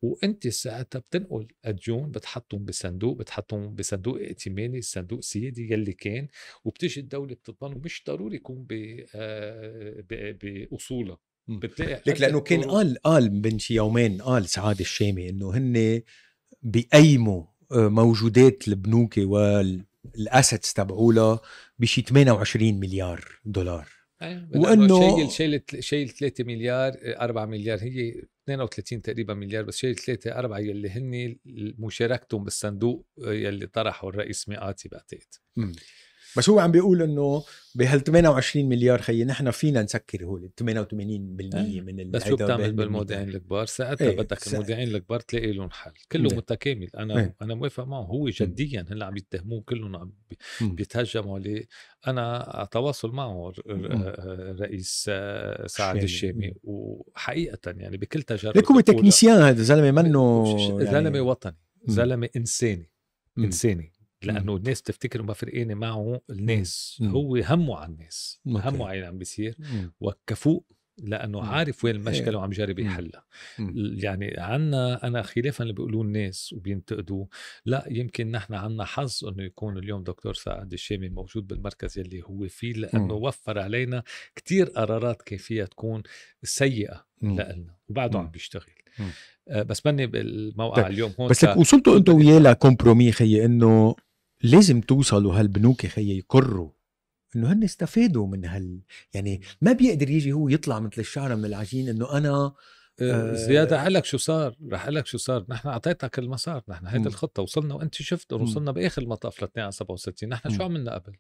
وانت ساعتها بتنقل الديون بتحطهم بصندوق بتحطهم بصندوق ائتماني صندوق سيادي يلي كان وبتيجي الدوله بتضمنه مش ضروري يكون آه، باصولها لك لانه كان قال قال من شي يومين قال سعاد الشامي انه هن بيقيموا موجودات البنوك والاسيتس تبعولها بشي 28 مليار دولار أيه وانه شايل شايل 3 مليار 4 مليار هي 32 تقريبا مليار بس شايل 3 4 يلي هن مشاركتهم بالصندوق يلي طرحه الرئيس مئاتي بعتقد بس هو عم بيقول انه بهال 28 مليار خيي نحن فينا نسكر هو 88% إيه. من بس شو بتعمل بالمودعين الكبار ساعتها ايه بدك المودعين الكبار تلاقي لهم حل كله مم. إيه. متكامل انا ايه انا موافق معه هو إيه. جديا هلا عم يتهموه كلهم عم بيتهجموا عليه انا على تواصل معه رئيس سعد الشامي وحقيقه يعني بكل تجربه هو تكنيسيان هذا زلمه منه يعني زلمه وطني زلمه انساني انساني لانه إمم. الناس بتفتكر ما فرقانه معه إمم، الناس مم. هو همه على الناس مكي. همه على اللي عم بيصير إمم. وكفوق لانه مم. عارف وين إيه. المشكله وعم جرب يحلها يعني عنا انا خلافا اللي بيقولوه الناس وبينتقدوه لا يمكن نحن عنا حظ انه يكون اليوم دكتور سعد الشامي موجود بالمركز يلي هو فيه لانه مم. وفر علينا كتير قرارات كان فيها تكون سيئه لنا وبعده عم بيشتغل مم. آه، بس بني بالموقع طيب، اليوم هون بس ك... وصلتوا انتوا وياه لكومبرومي خيي انه لازم توصلوا هالبنوك يا خيي يقروا انه هن استفادوا من هال يعني ما بيقدر يجي هو يطلع مثل الشعره من العجين انه انا آه، زيادة زياد رح لك شو صار رح لك شو صار نحن اعطيتك المسار نحن هيدي الخطه وصلنا وانت شفت وصلنا باخر المطاف ل 67 نحن شو عملنا قبل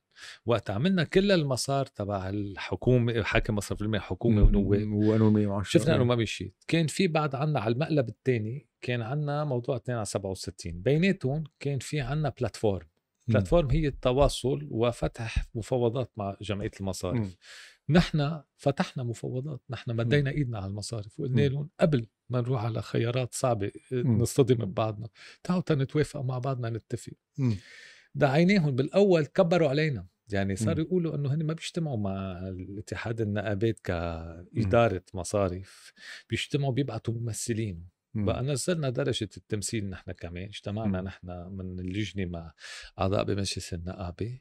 وقت عملنا كل المسار تبع الحكومه حاكم مصرف المال حكومه ونواب وقانون 110 شفنا انه ما مشيت كان في بعد عنا على المقلب الثاني كان عنا موضوع 2 على 67 بيناتهم كان في عنا بلاتفورم بلاتفورم هي التواصل وفتح مفاوضات مع جمعيه المصارف م. نحن فتحنا مفاوضات نحن مدينا ايدنا على المصارف وقلنا لهم قبل ما نروح على خيارات صعبه آه، نصطدم ببعضنا تعالوا نتوافق مع بعضنا نتفق دعيناهم بالاول كبروا علينا يعني صاروا يقولوا انه هن ما بيجتمعوا مع الاتحاد النقابات كاداره مصارف بيجتمعوا بيبعتوا ممثلين بقى نزلنا درجه التمثيل نحن كمان اجتمعنا نحن من اللجنه مع اعضاء بمجلس النقابه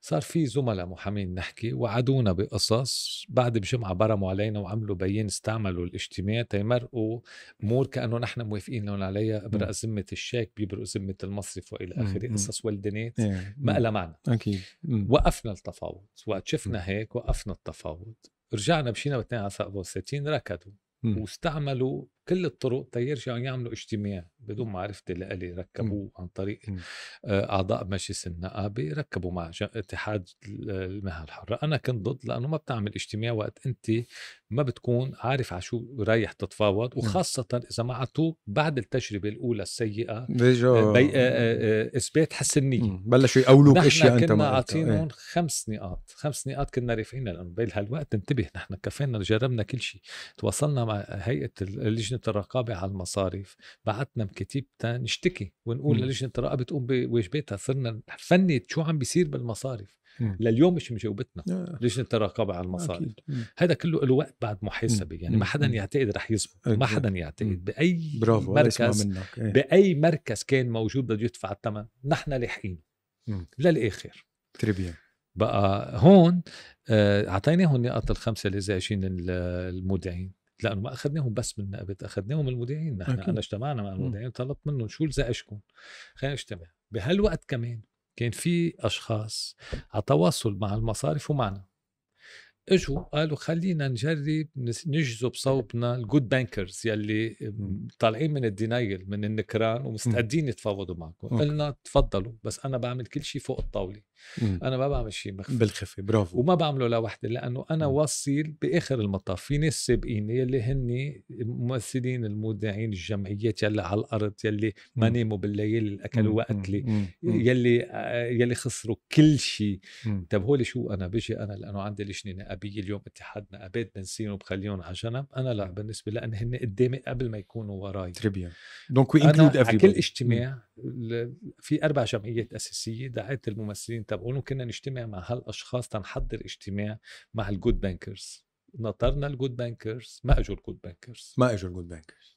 صار في زملاء محامين نحكي وعدونا بقصص بعد بجمعه برموا علينا وعملوا بيان استعملوا الاجتماع تيمرقوا امور كانه نحن موافقين لهم عليها ابرق ذمه الشيك بيبرق ذمه المصرف والى اخره قصص ولدنات إيه. ما لها معنى اكيد وقفنا التفاوض وقت شفنا هيك وقفنا التفاوض رجعنا مشينا باثنين على 62 ركضوا واستعملوا كل الطرق تيرجعوا يعني يعملوا اجتماع بدون معرفتي لإلي ركبوه عن طريق آه، اعضاء مجلس النقابه ركبوا مع اتحاد المهن الحره انا كنت ضد لانه ما بتعمل اجتماع وقت انت ما بتكون عارف على شو رايح تتفاوض وخاصه اذا ما عطوك بعد التجربه الاولى السيئه آه، بي... آه، اثبات حسن النيه بلشوا يقولوك اشياء انت ما كنا عاطينهم إيه. خمس نقاط خمس نقاط كنا رافعينها لانه بهالوقت انتبه نحن كفينا جربنا كل شيء تواصلنا مع هيئه اللجنه لجنه الرقابه على المصارف بعتنا بكتيبتها نشتكي ونقول للجنه الرقابه تقوم بواجباتها صرنا نفند شو عم بيصير بالمصارف مم. لليوم مش مجاوبتنا آه. لجنه الرقابه على المصارف هذا كله له وقت بعد محاسبه يعني ما حدا يعتقد رح يزبط ما حدا يعتقد باي برافو. مركز منك. ايه. باي مركز كان موجود بده يدفع الثمن نحن لاحقين للاخر تربيه بقى هون آه، اعطيناهم النقاط الخمسه اللي اذا المودعين لانه ما اخذناهم بس من نقبت اخذناهم من المذيعين نحن أكيد. انا اجتمعنا مع المذيعين طلبت منهم شو لزقشكم خلينا نجتمع بهالوقت كمان كان في اشخاص على تواصل مع المصارف ومعنا اجوا قالوا خلينا نجرب نجذب صوبنا الجود بانكرز يلي طالعين من الدينايل من النكران ومستعدين يتفاوضوا معكم قلنا تفضلوا بس انا بعمل كل شيء فوق الطاوله انا ما بعمل شيء مخفي بالخفي برافو وما بعمله لوحدي لانه انا واصل باخر المطاف في ناس سابقيني يلي هن ممثلين المودعين الجمعيات يلي على الارض يلي ما ناموا بالليل اكلوا وقتلي يلي آه، يلي خسروا كل شيء طب هول شو انا بجي انا لانه عندي لجنه الابيه اليوم اتحادنا اباد بنسيهم وبخليهم على جنب انا لا بالنسبه لان هن قدامي قبل ما يكونوا وراي تريبيون دونك وي انكلود على كل اجتماع في اربع جمعيات اساسيه دعيت الممثلين تبعون وكنا نجتمع مع هالاشخاص تنحضر اجتماع مع الجود بانكرز نطرنا الجود بانكرز ما اجوا الجود بانكرز ما اجوا الجود بانكرز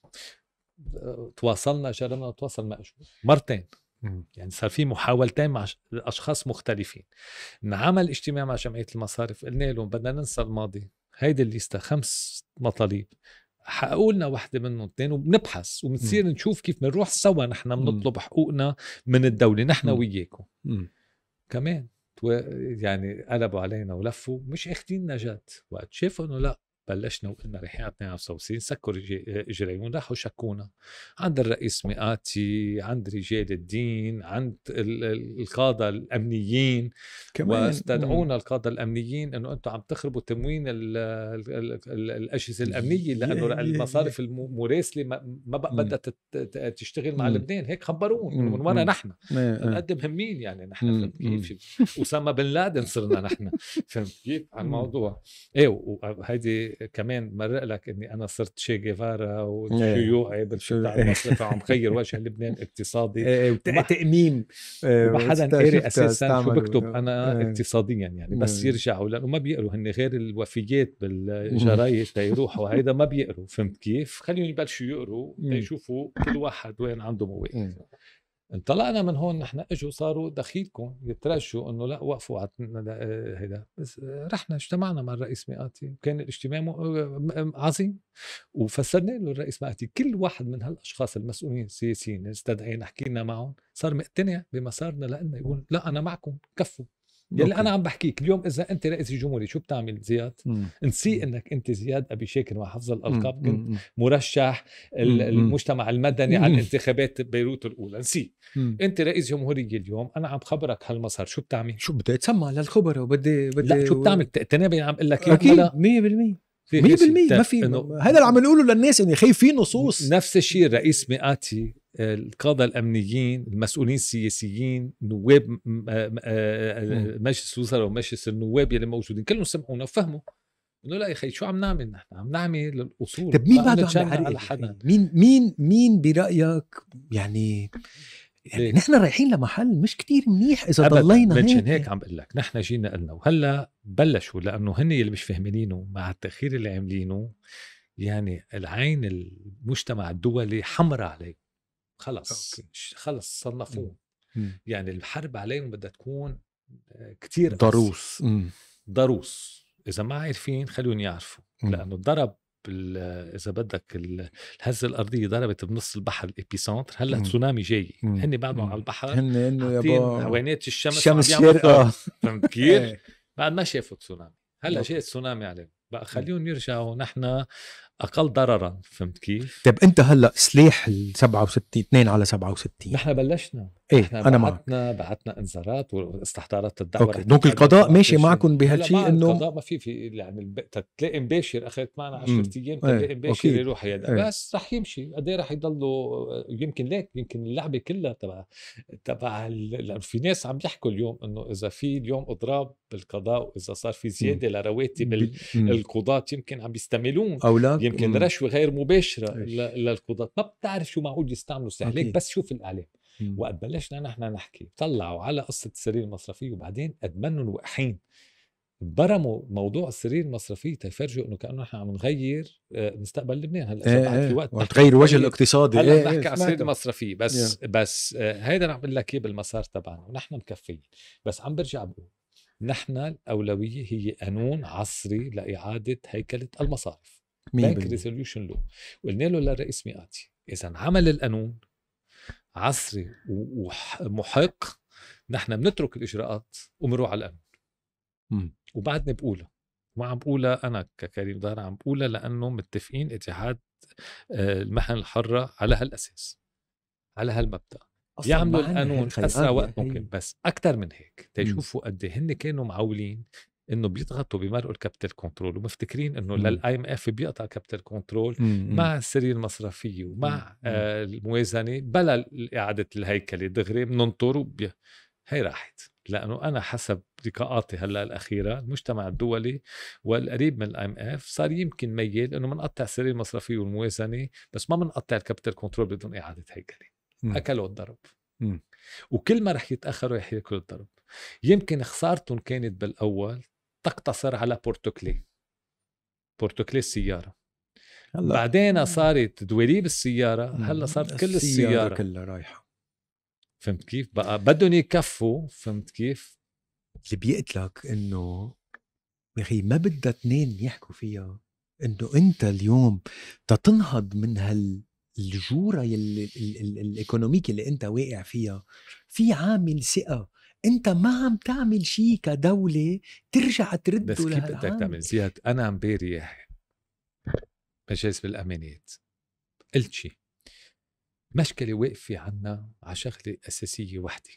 تواصلنا جربنا نتواصل ما اجوا مرتين يعني صار في محاولتين مع اشخاص مختلفين انعمل اجتماع مع جمعيه المصارف قلنا لهم بدنا ننسى الماضي هيدي الليستا خمس مطالب حققوا لنا وحده منهم اثنين وبنبحث وبنصير نشوف كيف بنروح سوا نحن بنطلب حقوقنا من الدوله نحن وياكم كمان يعني قلبوا علينا ولفوا مش اخذين نجاة وقت شافوا انه لا بلشنا وقلنا رح يعطينا 59 سكروا رجليهم راحوا شكونا عند الرئيس مئاتي عند رجال الدين عند القاده الامنيين كمان واستدعونا القاده الامنيين انه انتم عم تخربوا تموين الـ الـ الـ الاجهزه الامنيه لانه المصارف المراسله ما بدها تشتغل مع لبنان هيك خبرونا من ورا نحن نقدم همين يعني نحن كيف اسامه بن لادن صرنا نحن فهمت كيف على الموضوع ايه وهيدي كمان مرق لك اني انا صرت شي جيفارا إيه. وشيوعي بالشتاء المصرفي عم خير وجه لبنان اقتصادي إيه، إيه، تأميم ما حدا قاري اساسا شو بكتب انا اقتصاديا يعني بس يرجعوا لانه ما بيقروا هن غير الوفيات بالجرايد تيروحوا هيدا ما بيقروا فهمت كيف؟ خليهم يبلشوا يقروا تيشوفوا كل واحد وين عنده مواقف انطلقنا من هون نحن اجوا صاروا دخيلكم يترجوا انه لا وقفوا على آه، هيدا بس آه، رحنا اجتمعنا مع الرئيس مئاتي وكان الاجتماع آه، عظيم وفسرنا له الرئيس مئاتي كل واحد من هالاشخاص المسؤولين السياسيين اللي استدعينا حكينا معهم صار مقتنع بمسارنا لانه يقول لا انا معكم كفوا يلي انا عم بحكيك اليوم اذا انت رئيس الجمهوريه شو بتعمل زياد؟ نسي انك انت زياد ابي شاكر حفظ الالقاب كنت مرشح المجتمع المدني على الانتخابات بيروت الاولى نسي انت رئيس جمهوريه اليوم انا عم خبرك هالمسار شو بتعمل؟ شو بدي اتسمع للخبراء وبدي بدي لا شو بتعمل؟ تنابي عم اقول لك اكيد 100% 100% ما في هذا اللي عم نقوله للناس انه يا اخي في نصوص نفس الشيء الرئيس مئاتي القاده الامنيين المسؤولين السياسيين نواب آه، آه، آه، مجلس الوزراء ومجلس النواب اللي موجودين كلهم سمعونا وفهموا انه لا يا اخي شو عم نعمل نحن عم نعمل الاصول طيب مين بعده عم على حدا مين مين مين برايك يعني يعني نحن رايحين لمحل مش كتير منيح اذا ضلينا هيك منشان هيك عم بقول لك نحن جينا قلنا وهلا بلشوا لانه هن اللي مش فاهمينه مع التاخير اللي عاملينه يعني العين المجتمع الدولي حمرة عليه خلص أوكي. خلص صنفوه إمم. إمم. يعني الحرب عليهم بدها تكون آه، كتير ضروس إمم. ضروس اذا ما عارفين خليهم يعرفوا لانه ضرب اذا بدك الهزه الارضيه ضربت بنص البحر الابيسنتر هلا تسونامي جاي هن بعدهم على البحر هن انه يابا عوينات الشمس الشمس شرقة فهمت كيف؟ إيه. بعد ما شافوا تسونامي هلا جاي تسونامي عليهم بقى خليهم يرجعوا نحن اقل ضررا فهمت كيف؟ طيب انت هلا سلاح ال 67 2 على 67 نحن بلشنا ايه انا معك بعتنا بعتنا انذارات واستحضارات الدعوه اوكي دونك القضاء ماشي معكم بهالشيء انه القضاء ما في في يعني تلاقي مباشر اخذت معنا 10 ايام تلاقي مباشر يروح يدا ايه. بس رح يمشي قد ايه رح يضلوا يمكن ليك يمكن اللعبه كلها تبع تبع في ناس عم يحكوا اليوم انه اذا في اليوم اضراب بالقضاء واذا صار في زياده لرواتب القضاة يمكن عم بيستعملون او لا يمكن رشوه غير مباشره للقضاة ما بتعرف شو معقول يستعملوا استهلاك بس شوف الاعلام وقت بلشنا نحن نحكي طلعوا على قصه السرير المصرفيه وبعدين قد منهم وقحين برموا موضوع السرير المصرفي تيفرجوا انه كانه نحن عم نغير آه، مستقبل لبنان هلا إيه في إيه. وقت تغير وجه الاقتصادي هلا إيه نحكي إيه على السرير المصرفي بس yeah. بس آه، هيدا عم بقول لك اياه بالمسار تبعنا ونحن مكفيين بس عم برجع بقول نحن الاولويه هي قانون عصري لاعاده هيكله المصارف بانك ريزوليوشن لو قلنا له للرئيس مئاتي اذا عمل القانون عصري ومحق نحن بنترك الاجراءات ومنروح على الامن وبعدني بقولها ما عم بقولها انا ككريم ظهر عم بقولها لانه متفقين اتحاد آه، المحن الحره على هالاساس على هالمبدا يعملوا القانون اسرع وقت ممكن بس اكثر من هيك تشوفوا قد إيه هن كانوا معولين انه بيضغطوا بيمرقوا الكابيتال كنترول ومفتكرين انه للاي ام اف بيقطع كابيتال كنترول إمم، إمم. مع السريه المصرفيه ومع إمم، آه الموازنه بلا اعاده الهيكله دغري بننطر وبي... هي راحت لانه انا حسب لقاءاتي هلا الاخيره المجتمع الدولي والقريب من الاي ام اف صار يمكن ميل انه بنقطع السريه المصرفيه والموازنه بس ما بنقطع الكابيتال كنترول بدون اعاده هيكله اكلوا الضرب وكل ما رح يتاخروا رح ياكلوا الضرب يمكن خسارتهم كانت بالاول تقتصر على بورتوكلي بورتوكلي السياره هلا بعدين صارت دواليب السياره هلا صارت كل السياره, السيارة كلها رايحه فهمت كيف بقى بدهم يكفوا فهمت كيف اللي بيقتلك انه يا اخي ما بدها اثنين يحكوا فيها انه انت اليوم تتنهض من هال الجوره الايكونوميك اللي انت واقع فيها في عامل ثقه انت ما عم تعمل شيء كدوله ترجع ترد بس كيف بدك تعمل زياد انا امبارح مجلس بالامانات قلت شيء مشكله واقفه عنا على شغله اساسيه وحده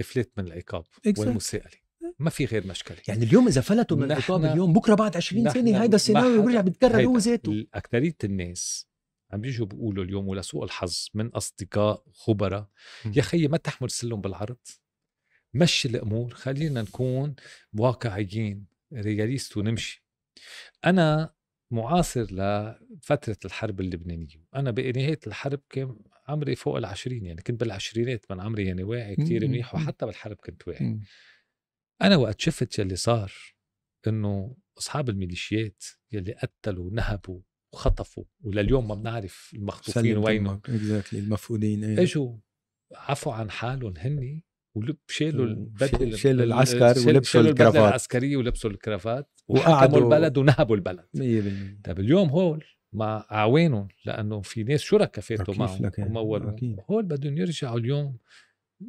افلات من العقاب والمساءله ما في غير مشكله يعني اليوم اذا فلتوا من العقاب اليوم بكره بعد 20 سنه هيدا السيناريو بيرجع بيتكرر هو ذاته اكثريه الناس عم بيجوا بيقولوا اليوم ولسوء الحظ من اصدقاء خبراء يا خيي ما تحمل سلم بالعرض مشي الامور خلينا نكون واقعيين رياليست ونمشي انا معاصر لفترة الحرب اللبنانية أنا بنهاية الحرب كان عمري فوق العشرين يعني كنت بالعشرينات من عمري يعني واعي إمم، كتير إمم، منيح إمم. وحتى بالحرب كنت واعي أنا وقت شفت يلي صار إنه أصحاب الميليشيات يلي قتلوا ونهبوا وخطفوا ولليوم ما بنعرف المخطوفين وينهم اكزاكتلي المفقودين إيه. اجوا عفوا عن حالهم هني وشالوا شالوا شال العسكر ولبسوا الكرافات العسكريه ولبسوا الكرافات وقعدوا البلد ونهبوا البلد 100% طيب اليوم هول مع اعوانهم لانه في ناس شركاء فاتوا معهم ومولوا هول بدهم يرجعوا اليوم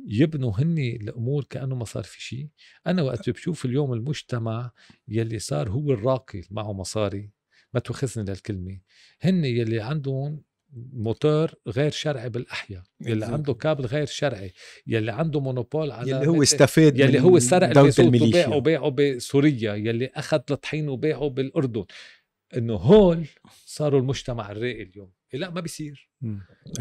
يبنوا هن الامور كانه ما صار في شيء انا وقت بشوف اليوم المجتمع يلي صار هو الراقي معه مصاري ما توخذني للكلمه هن يلي عندهم موتور غير شرعي بالاحياء يلي عنده كابل غير شرعي يلي عنده مونوبول على يلي هو استفاد يلي هو سرق بيسوت وبيعه بيعه بسوريا يلي اخذ الطحين وبيعه بالاردن انه هول صاروا المجتمع الراقي اليوم لا ما بيصير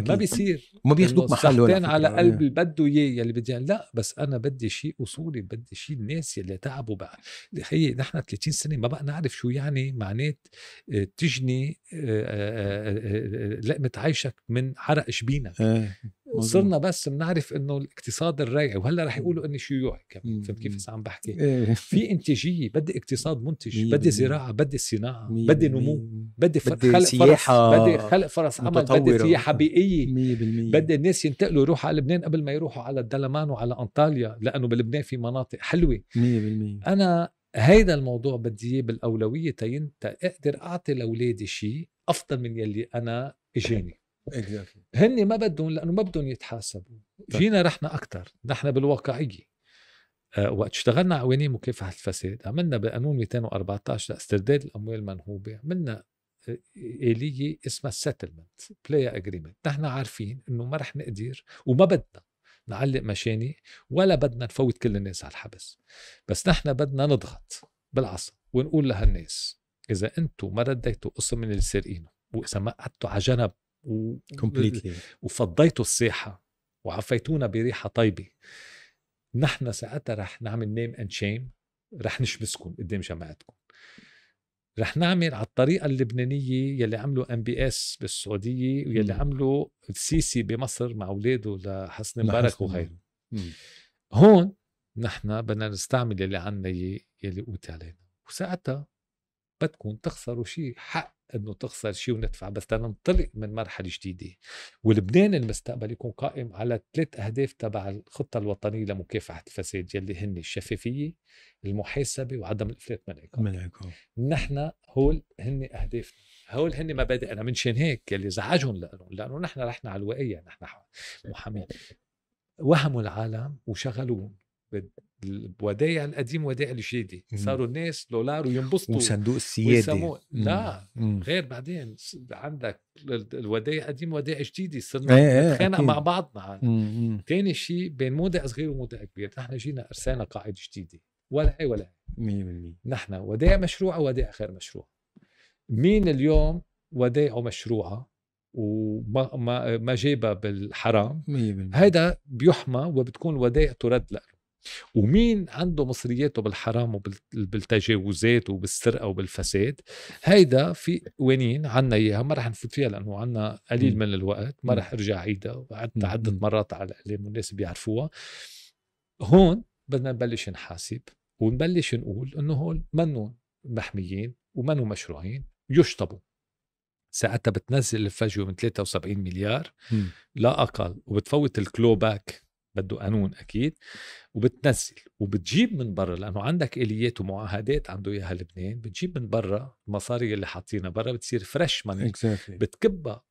ما بيصير ما بياخذوك محله ولا على آه. قلب اللي بده اياه يلي بدي يعني. لا بس انا بدي شيء اصولي بدي شيء الناس يلي تعبوا بقى هي نحن 30 سنه ما بقى نعرف شو يعني معنات آه، تجني آه، لقمه عيشك من عرق شبينك صرنا بس بنعرف انه الاقتصاد الريعي وهلا رح يقولوا اني شيوعي كمان فهمت كيف عم بحكي؟ إيه. في انتاجيه بدي اقتصاد منتج بدي زراعه بدي صناعه بدي نمو بدي خلق فرص بدي خلق فرص عمل بدي سياحه بيئيه بدي الناس ينتقلوا يروحوا على لبنان قبل ما يروحوا على الدلمان وعلى انطاليا لانه بلبنان في مناطق حلوه 100% انا هيدا الموضوع بدي اياه بالاولويه تا اقدر اعطي لاولادي شيء افضل من يلي انا اجاني exactly. هن ما بدهم لانه ما بدهم يتحاسبوا جينا طيب. رحنا اكثر نحن بالواقعيه آه، وقت اشتغلنا على قوانين مكافحه الفساد عملنا بقانون 214 لاسترداد الاموال المنهوبه عملنا آه، آلية اسمها السيتلمنت بلاي اجريمنت نحن عارفين انه ما رح نقدر وما بدنا نعلق مشاني ولا بدنا نفوت كل الناس على الحبس بس نحن بدنا نضغط بالعصا ونقول لهالناس اذا انتم ما رديتوا قسم من اللي سارقينه واذا ما قعدتوا على جنب و... وفضيتوا الساحه وعفيتونا بريحه طيبه نحن ساعتها رح نعمل نيم اند شيم رح نشمسكم قدام جماعتكم رح نعمل على الطريقه اللبنانيه يلي عملوا ام بي اس بالسعوديه ويلي عملوا السيسي بمصر مع اولاده لحسن مبارك وغيره هون نحن بدنا نستعمل يلي عنا يلي قوت علينا وساعتها بدكم تخسروا شيء حق انه تخسر شيء وندفع بس تنطلق من مرحله جديده ولبنان المستقبل يكون قائم على ثلاث اهداف تبع الخطه الوطنيه لمكافحه الفساد يلي هن الشفافيه المحاسبه وعدم الافلات من العقاب من العقاب نحن هول هن اهدافنا هول هن مبادئنا منشان هيك يلي زعجهم لانه لانه نحن رحنا على الواقيه نحن محامين وهموا العالم وشغلوهم الودايع القديم ودايع الجديدة إمم. صاروا الناس دولار وينبسطوا وصندوق السياده لا مم. إمم. غير بعدين عندك الودايع القديم ودايع جديده صرنا إيه، إيه، نتخانق مع بعضنا ثاني إمم، شيء بين مودع صغير ومودع كبير نحن جينا أرسلنا قاعده جديده ولا أي ولا مية 100% نحن ودايع مشروع ودايع غير مشروع مين اليوم ودايعه مشروعه وما ما, ما جابها بالحرام هيدا بيحمى وبتكون ودائع ترد لك ومين عنده مصرياته بالحرام وبالتجاوزات وبالسرقه وبالفساد هيدا في قوانين عنا اياها ما رح نفوت فيها لانه عنا قليل من الوقت ما رح ارجع عيدها وعدت عده مرات على الاعلام والناس بيعرفوها هون بدنا نبلش نحاسب ونبلش نقول انه هول منو محميين ومنو مشروعين يشطبوا ساعتها بتنزل الفجوه من 73 مليار لا اقل وبتفوت الكلو باك بده قانون اكيد وبتنزل وبتجيب من برا لانه عندك اليات ومعاهدات عنده اياها لبنان بتجيب من برا المصاري اللي حاطينها برا بتصير فريش ماني exactly. بتكبها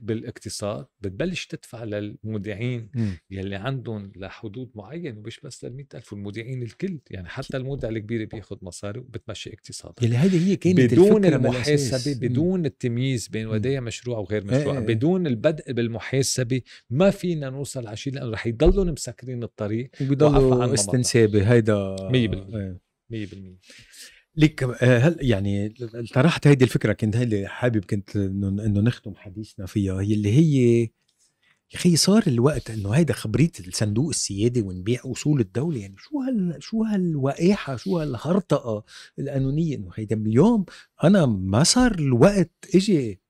بالاقتصاد بتبلش تدفع للمودعين يلي عندهم لحدود معينه مش بس لل ألف المودعين الكل يعني حتى المودع الكبير بياخذ مصاري وبتمشي اقتصاده يلي هذه هي كانت بدون المحاسبه بدون التمييز بين ودايع مشروع وغير إيه، مشروع إيه،, ايه بدون البدء بالمحاسبه ما فينا نوصل على شيء لانه رح يضلوا مسكرين الطريق وبيضلوا استنسابه هيدا 100% 100% ليك آه، هل يعني طرحت هذه الفكره كنت اللي حابب كنت انه نختم حديثنا فيها هي اللي هي يا اخي صار الوقت انه هيدا خبريه الصندوق السيادي ونبيع اصول الدوله يعني شو هال شو هالوقاحه شو هالهرطقه القانونيه انه هيدا اليوم انا ما صار الوقت اجي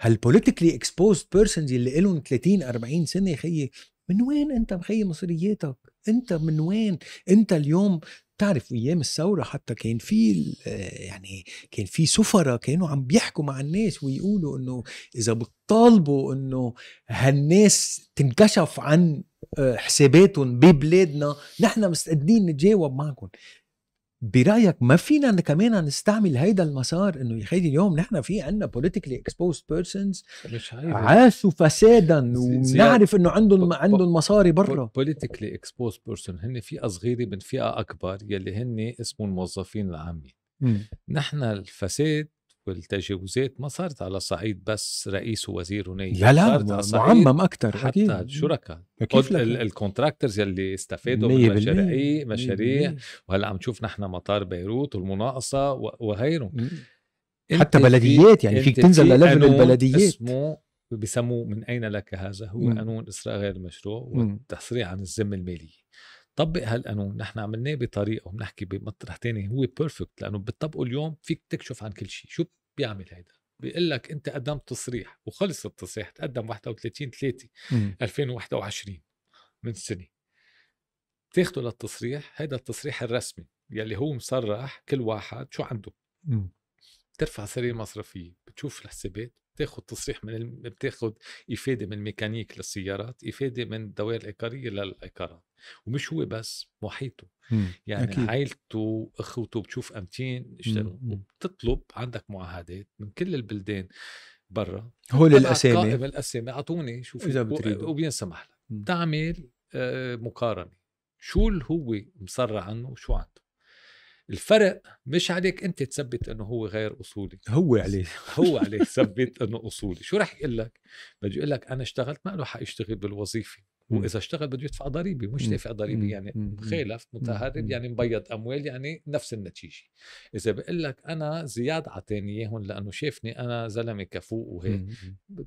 هالبوليتيكلي اكسبوزد بيرسونز اللي لهم 30 40 سنه يا خيي من وين انت مخي مصرياتك؟ انت من وين؟ انت اليوم تعرف ايام الثوره حتى كان في آه، يعني كان في سفراء كانوا عم بيحكوا مع الناس ويقولوا انه اذا بتطالبوا انه هالناس تنكشف عن آه، حساباتهم ببلادنا نحن مستعدين نتجاوب معكم برايك ما فينا كمان نستعمل هيدا المسار انه يا اليوم نحن في عندنا بوليتيكلي exposed بيرسونز عاشوا فسادا ونعرف انه عندهم عندهم مصاري برا بوليتيكلي exposed بيرسون هن فئه صغيره من فئه اكبر يلي هن اسمهم الموظفين العامين نحن الفساد والتجاوزات ما صارت على صعيد بس رئيس ووزير ونايب لا لا معمم اكثر حتى شركاء الكونتراكترز يلي استفادوا من مشاريع مشاريع وهلا عم نشوف نحن مطار بيروت والمناقصه وغيرهم حتى بلديات يعني فيك تنزل لليفل البلديات اسمه بسموه من اين لك هذا هو قانون اسراء غير المشروع والتصريح عن الذمه الماليه طبق هالقانون نحن عملناه بطريقه وبنحكي بمطرح تاني هو بيرفكت لانه بتطبقه اليوم فيك تكشف عن كل شيء شو بيعمل هيدا بيقول لك انت قدمت تصريح وخلص التصريح تقدم 31 3 2021 من سنه بتاخده للتصريح هيدا التصريح الرسمي يلي هو مصرح كل واحد شو عنده مم. بترفع سرية مصرفية بتشوف الحسابات بتاخذ تصريح من الم... بتاخذ افاده من الميكانيك للسيارات افاده من الدوائر العقاريه للعقارات ومش هو بس محيطه مم. يعني أكيد. عائلته اخوته بتشوف امتين اشتروا وبتطلب عندك معاهدات من كل البلدان برا هو الاسامي قائم الاسامي اعطوني شوف اذا بتريدوا وبينسمح لك تعمل آه، مقارنه شو اللي هو مصرع عنه وشو عنده الفرق مش عليك انت تثبت انه هو غير اصولي هو عليه هو عليه ثبت انه اصولي شو رح يقول لك بده يقول لك انا اشتغلت ما له حق يشتغل بالوظيفه واذا اشتغل بده يدفع ضريبه مش دافع ضريبه يعني مخالف متهرب يعني مبيض اموال يعني نفس النتيجه اذا بقول لك انا زياد عطاني اياهم لانه شافني انا زلمه كفوق وهيك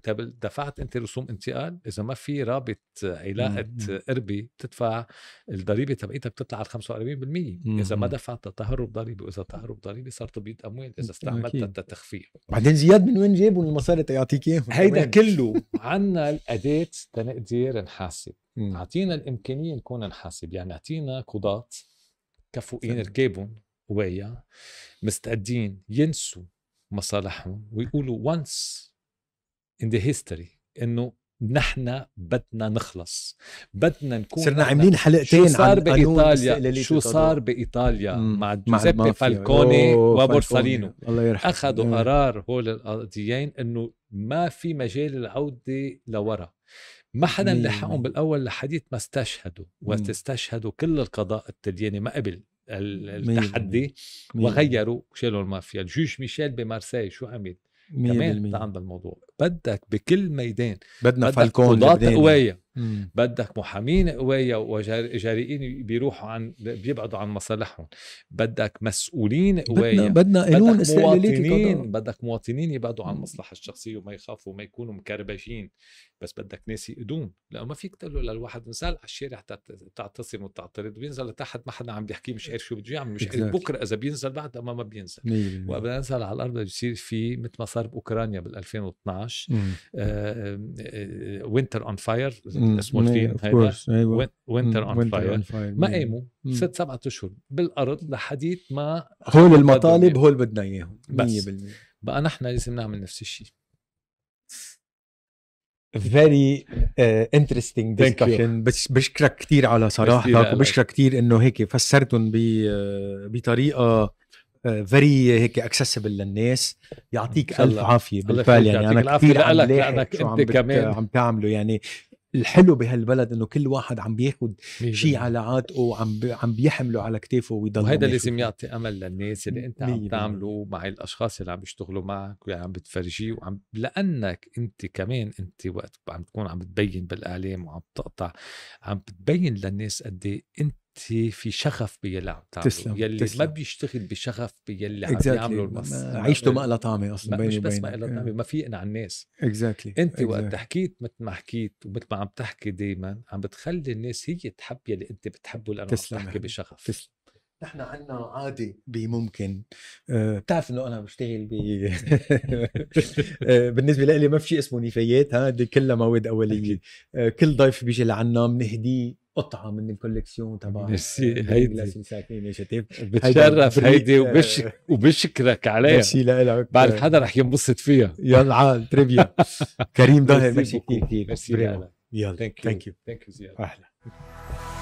طيب دفعت انت رسوم انتقال اذا ما في رابط علاقه قربي بتدفع الضريبه تبعيتها بتطلع على 45% اذا ما دفعت تهرب ضريبه واذا تهرب ضريبه صار تبييض اموال اذا استعملتها تخفيه بعدين زياد من وين جابوا المصاري تيعطيك طيب اياهم هيدا كله عنا الاداه تنقدر نحاسب اعطينا الامكانيه نكون نحاسب يعني اعطينا قضاة كفؤين ركابهم ويا مستعدين ينسوا مصالحهم ويقولوا وانس ان ذا هيستوري انه نحن بدنا نخلص بدنا نكون صرنا عاملين حلقتين شو صار بايطاليا شو صار بايطاليا مع جوزيبي فالكوني وبورسالينو اخذوا آه. قرار هول القضيين انه ما في مجال العوده لورا ما حدا لحقهم بالاول لحديث ما استشهدوا وقت كل القضاء الطلياني ما قبل التحدي وغيروا شالوا المافيا الجوج ميشيل بمارسي شو عمل كمان تعمد الموضوع بدك بكل ميدان بدنا فالكون قضاة قوية بدك محامين قوية وجريئين بيروحوا عن بيبعدوا عن مصالحهم بدك مسؤولين قوية بدنا, بدنا قانون مواطنين بدك مواطنين يبعدوا عن المصلحة الشخصية وما يخافوا وما يكونوا مكربشين بس بدك ناس يقدون لأنه ما فيك تقول له للواحد انزل على الشارع تعتصم وتعترض بينزل لتحت ما حدا عم بيحكي مش عارف شو بده يعمل مش عارف بكره اذا بينزل بعد اما ما بينزل وقبل ينزل على الارض بصير في مثل ما صار باوكرانيا بال 2012 2012 وينتر اون فاير اسمه الفيلم هذا وينتر اون فاير ما قاموا ست سبعة اشهر بالارض لحديت ما هول المطالب هول بدنا اياهم 100% بقى نحن لازم نعمل نفس الشيء فيري انترستينج ديسكشن بشكرك كثير على صراحتك وبشكرك كثير انه هيك فسرتهم بطريقه فيري آه، هيك اكسسبل للناس يعطيك الف عافيه بالفعل يعني انا كثير عم لانك انت كمان عم تعمله يعني الحلو بهالبلد انه كل واحد عم بياخد شيء على عاتقه وعم بي عم بيحمله على كتافه ويضل وهذا لازم يعطي امل للناس اللي انت عم تعمله مع الاشخاص اللي عم بيشتغلوا معك وعم عم بتفرجيه وعم لانك انت كمان انت وقت عم تكون عم تبين بالاعلام وعم تقطع عم بتبين للناس قد إيه انت انت في شغف باللي عم تعمله تسلم. يلي تسلم. ما بيشتغل بشغف باللي عم exactly. يعمله المس... عيشته ما لها طعمه اصلا بيني مش بس ما لها طعمه ما في على الناس اكزاكتلي exactly. انت exactly. وقت حكيت مثل ما حكيت ومثل ما عم تحكي دائما عم بتخلي الناس هي تحب يلي انت بتحبه لانه تسلم. عم تحكي بشغف تسلم نحن عنا عادي بممكن آه. آه، بتعرف انه انا بشتغل ب آه، بالنسبه لي ما في شيء اسمه نفايات هذه كلها مواد اوليه كل ضيف بيجي لعنا بنهديه قطعه من الكوليكسيون تبع ميرسي آه، هيدي بتشرف هيدي وبشك وبشكرك عليها ميرسي لك آه، بعد حدا رح ينبسط فيها يلا تريفيا كريم ظاهر ميرسي كثير كثير ميرسي يلا ثانك يو ثانك يو زياد اهلا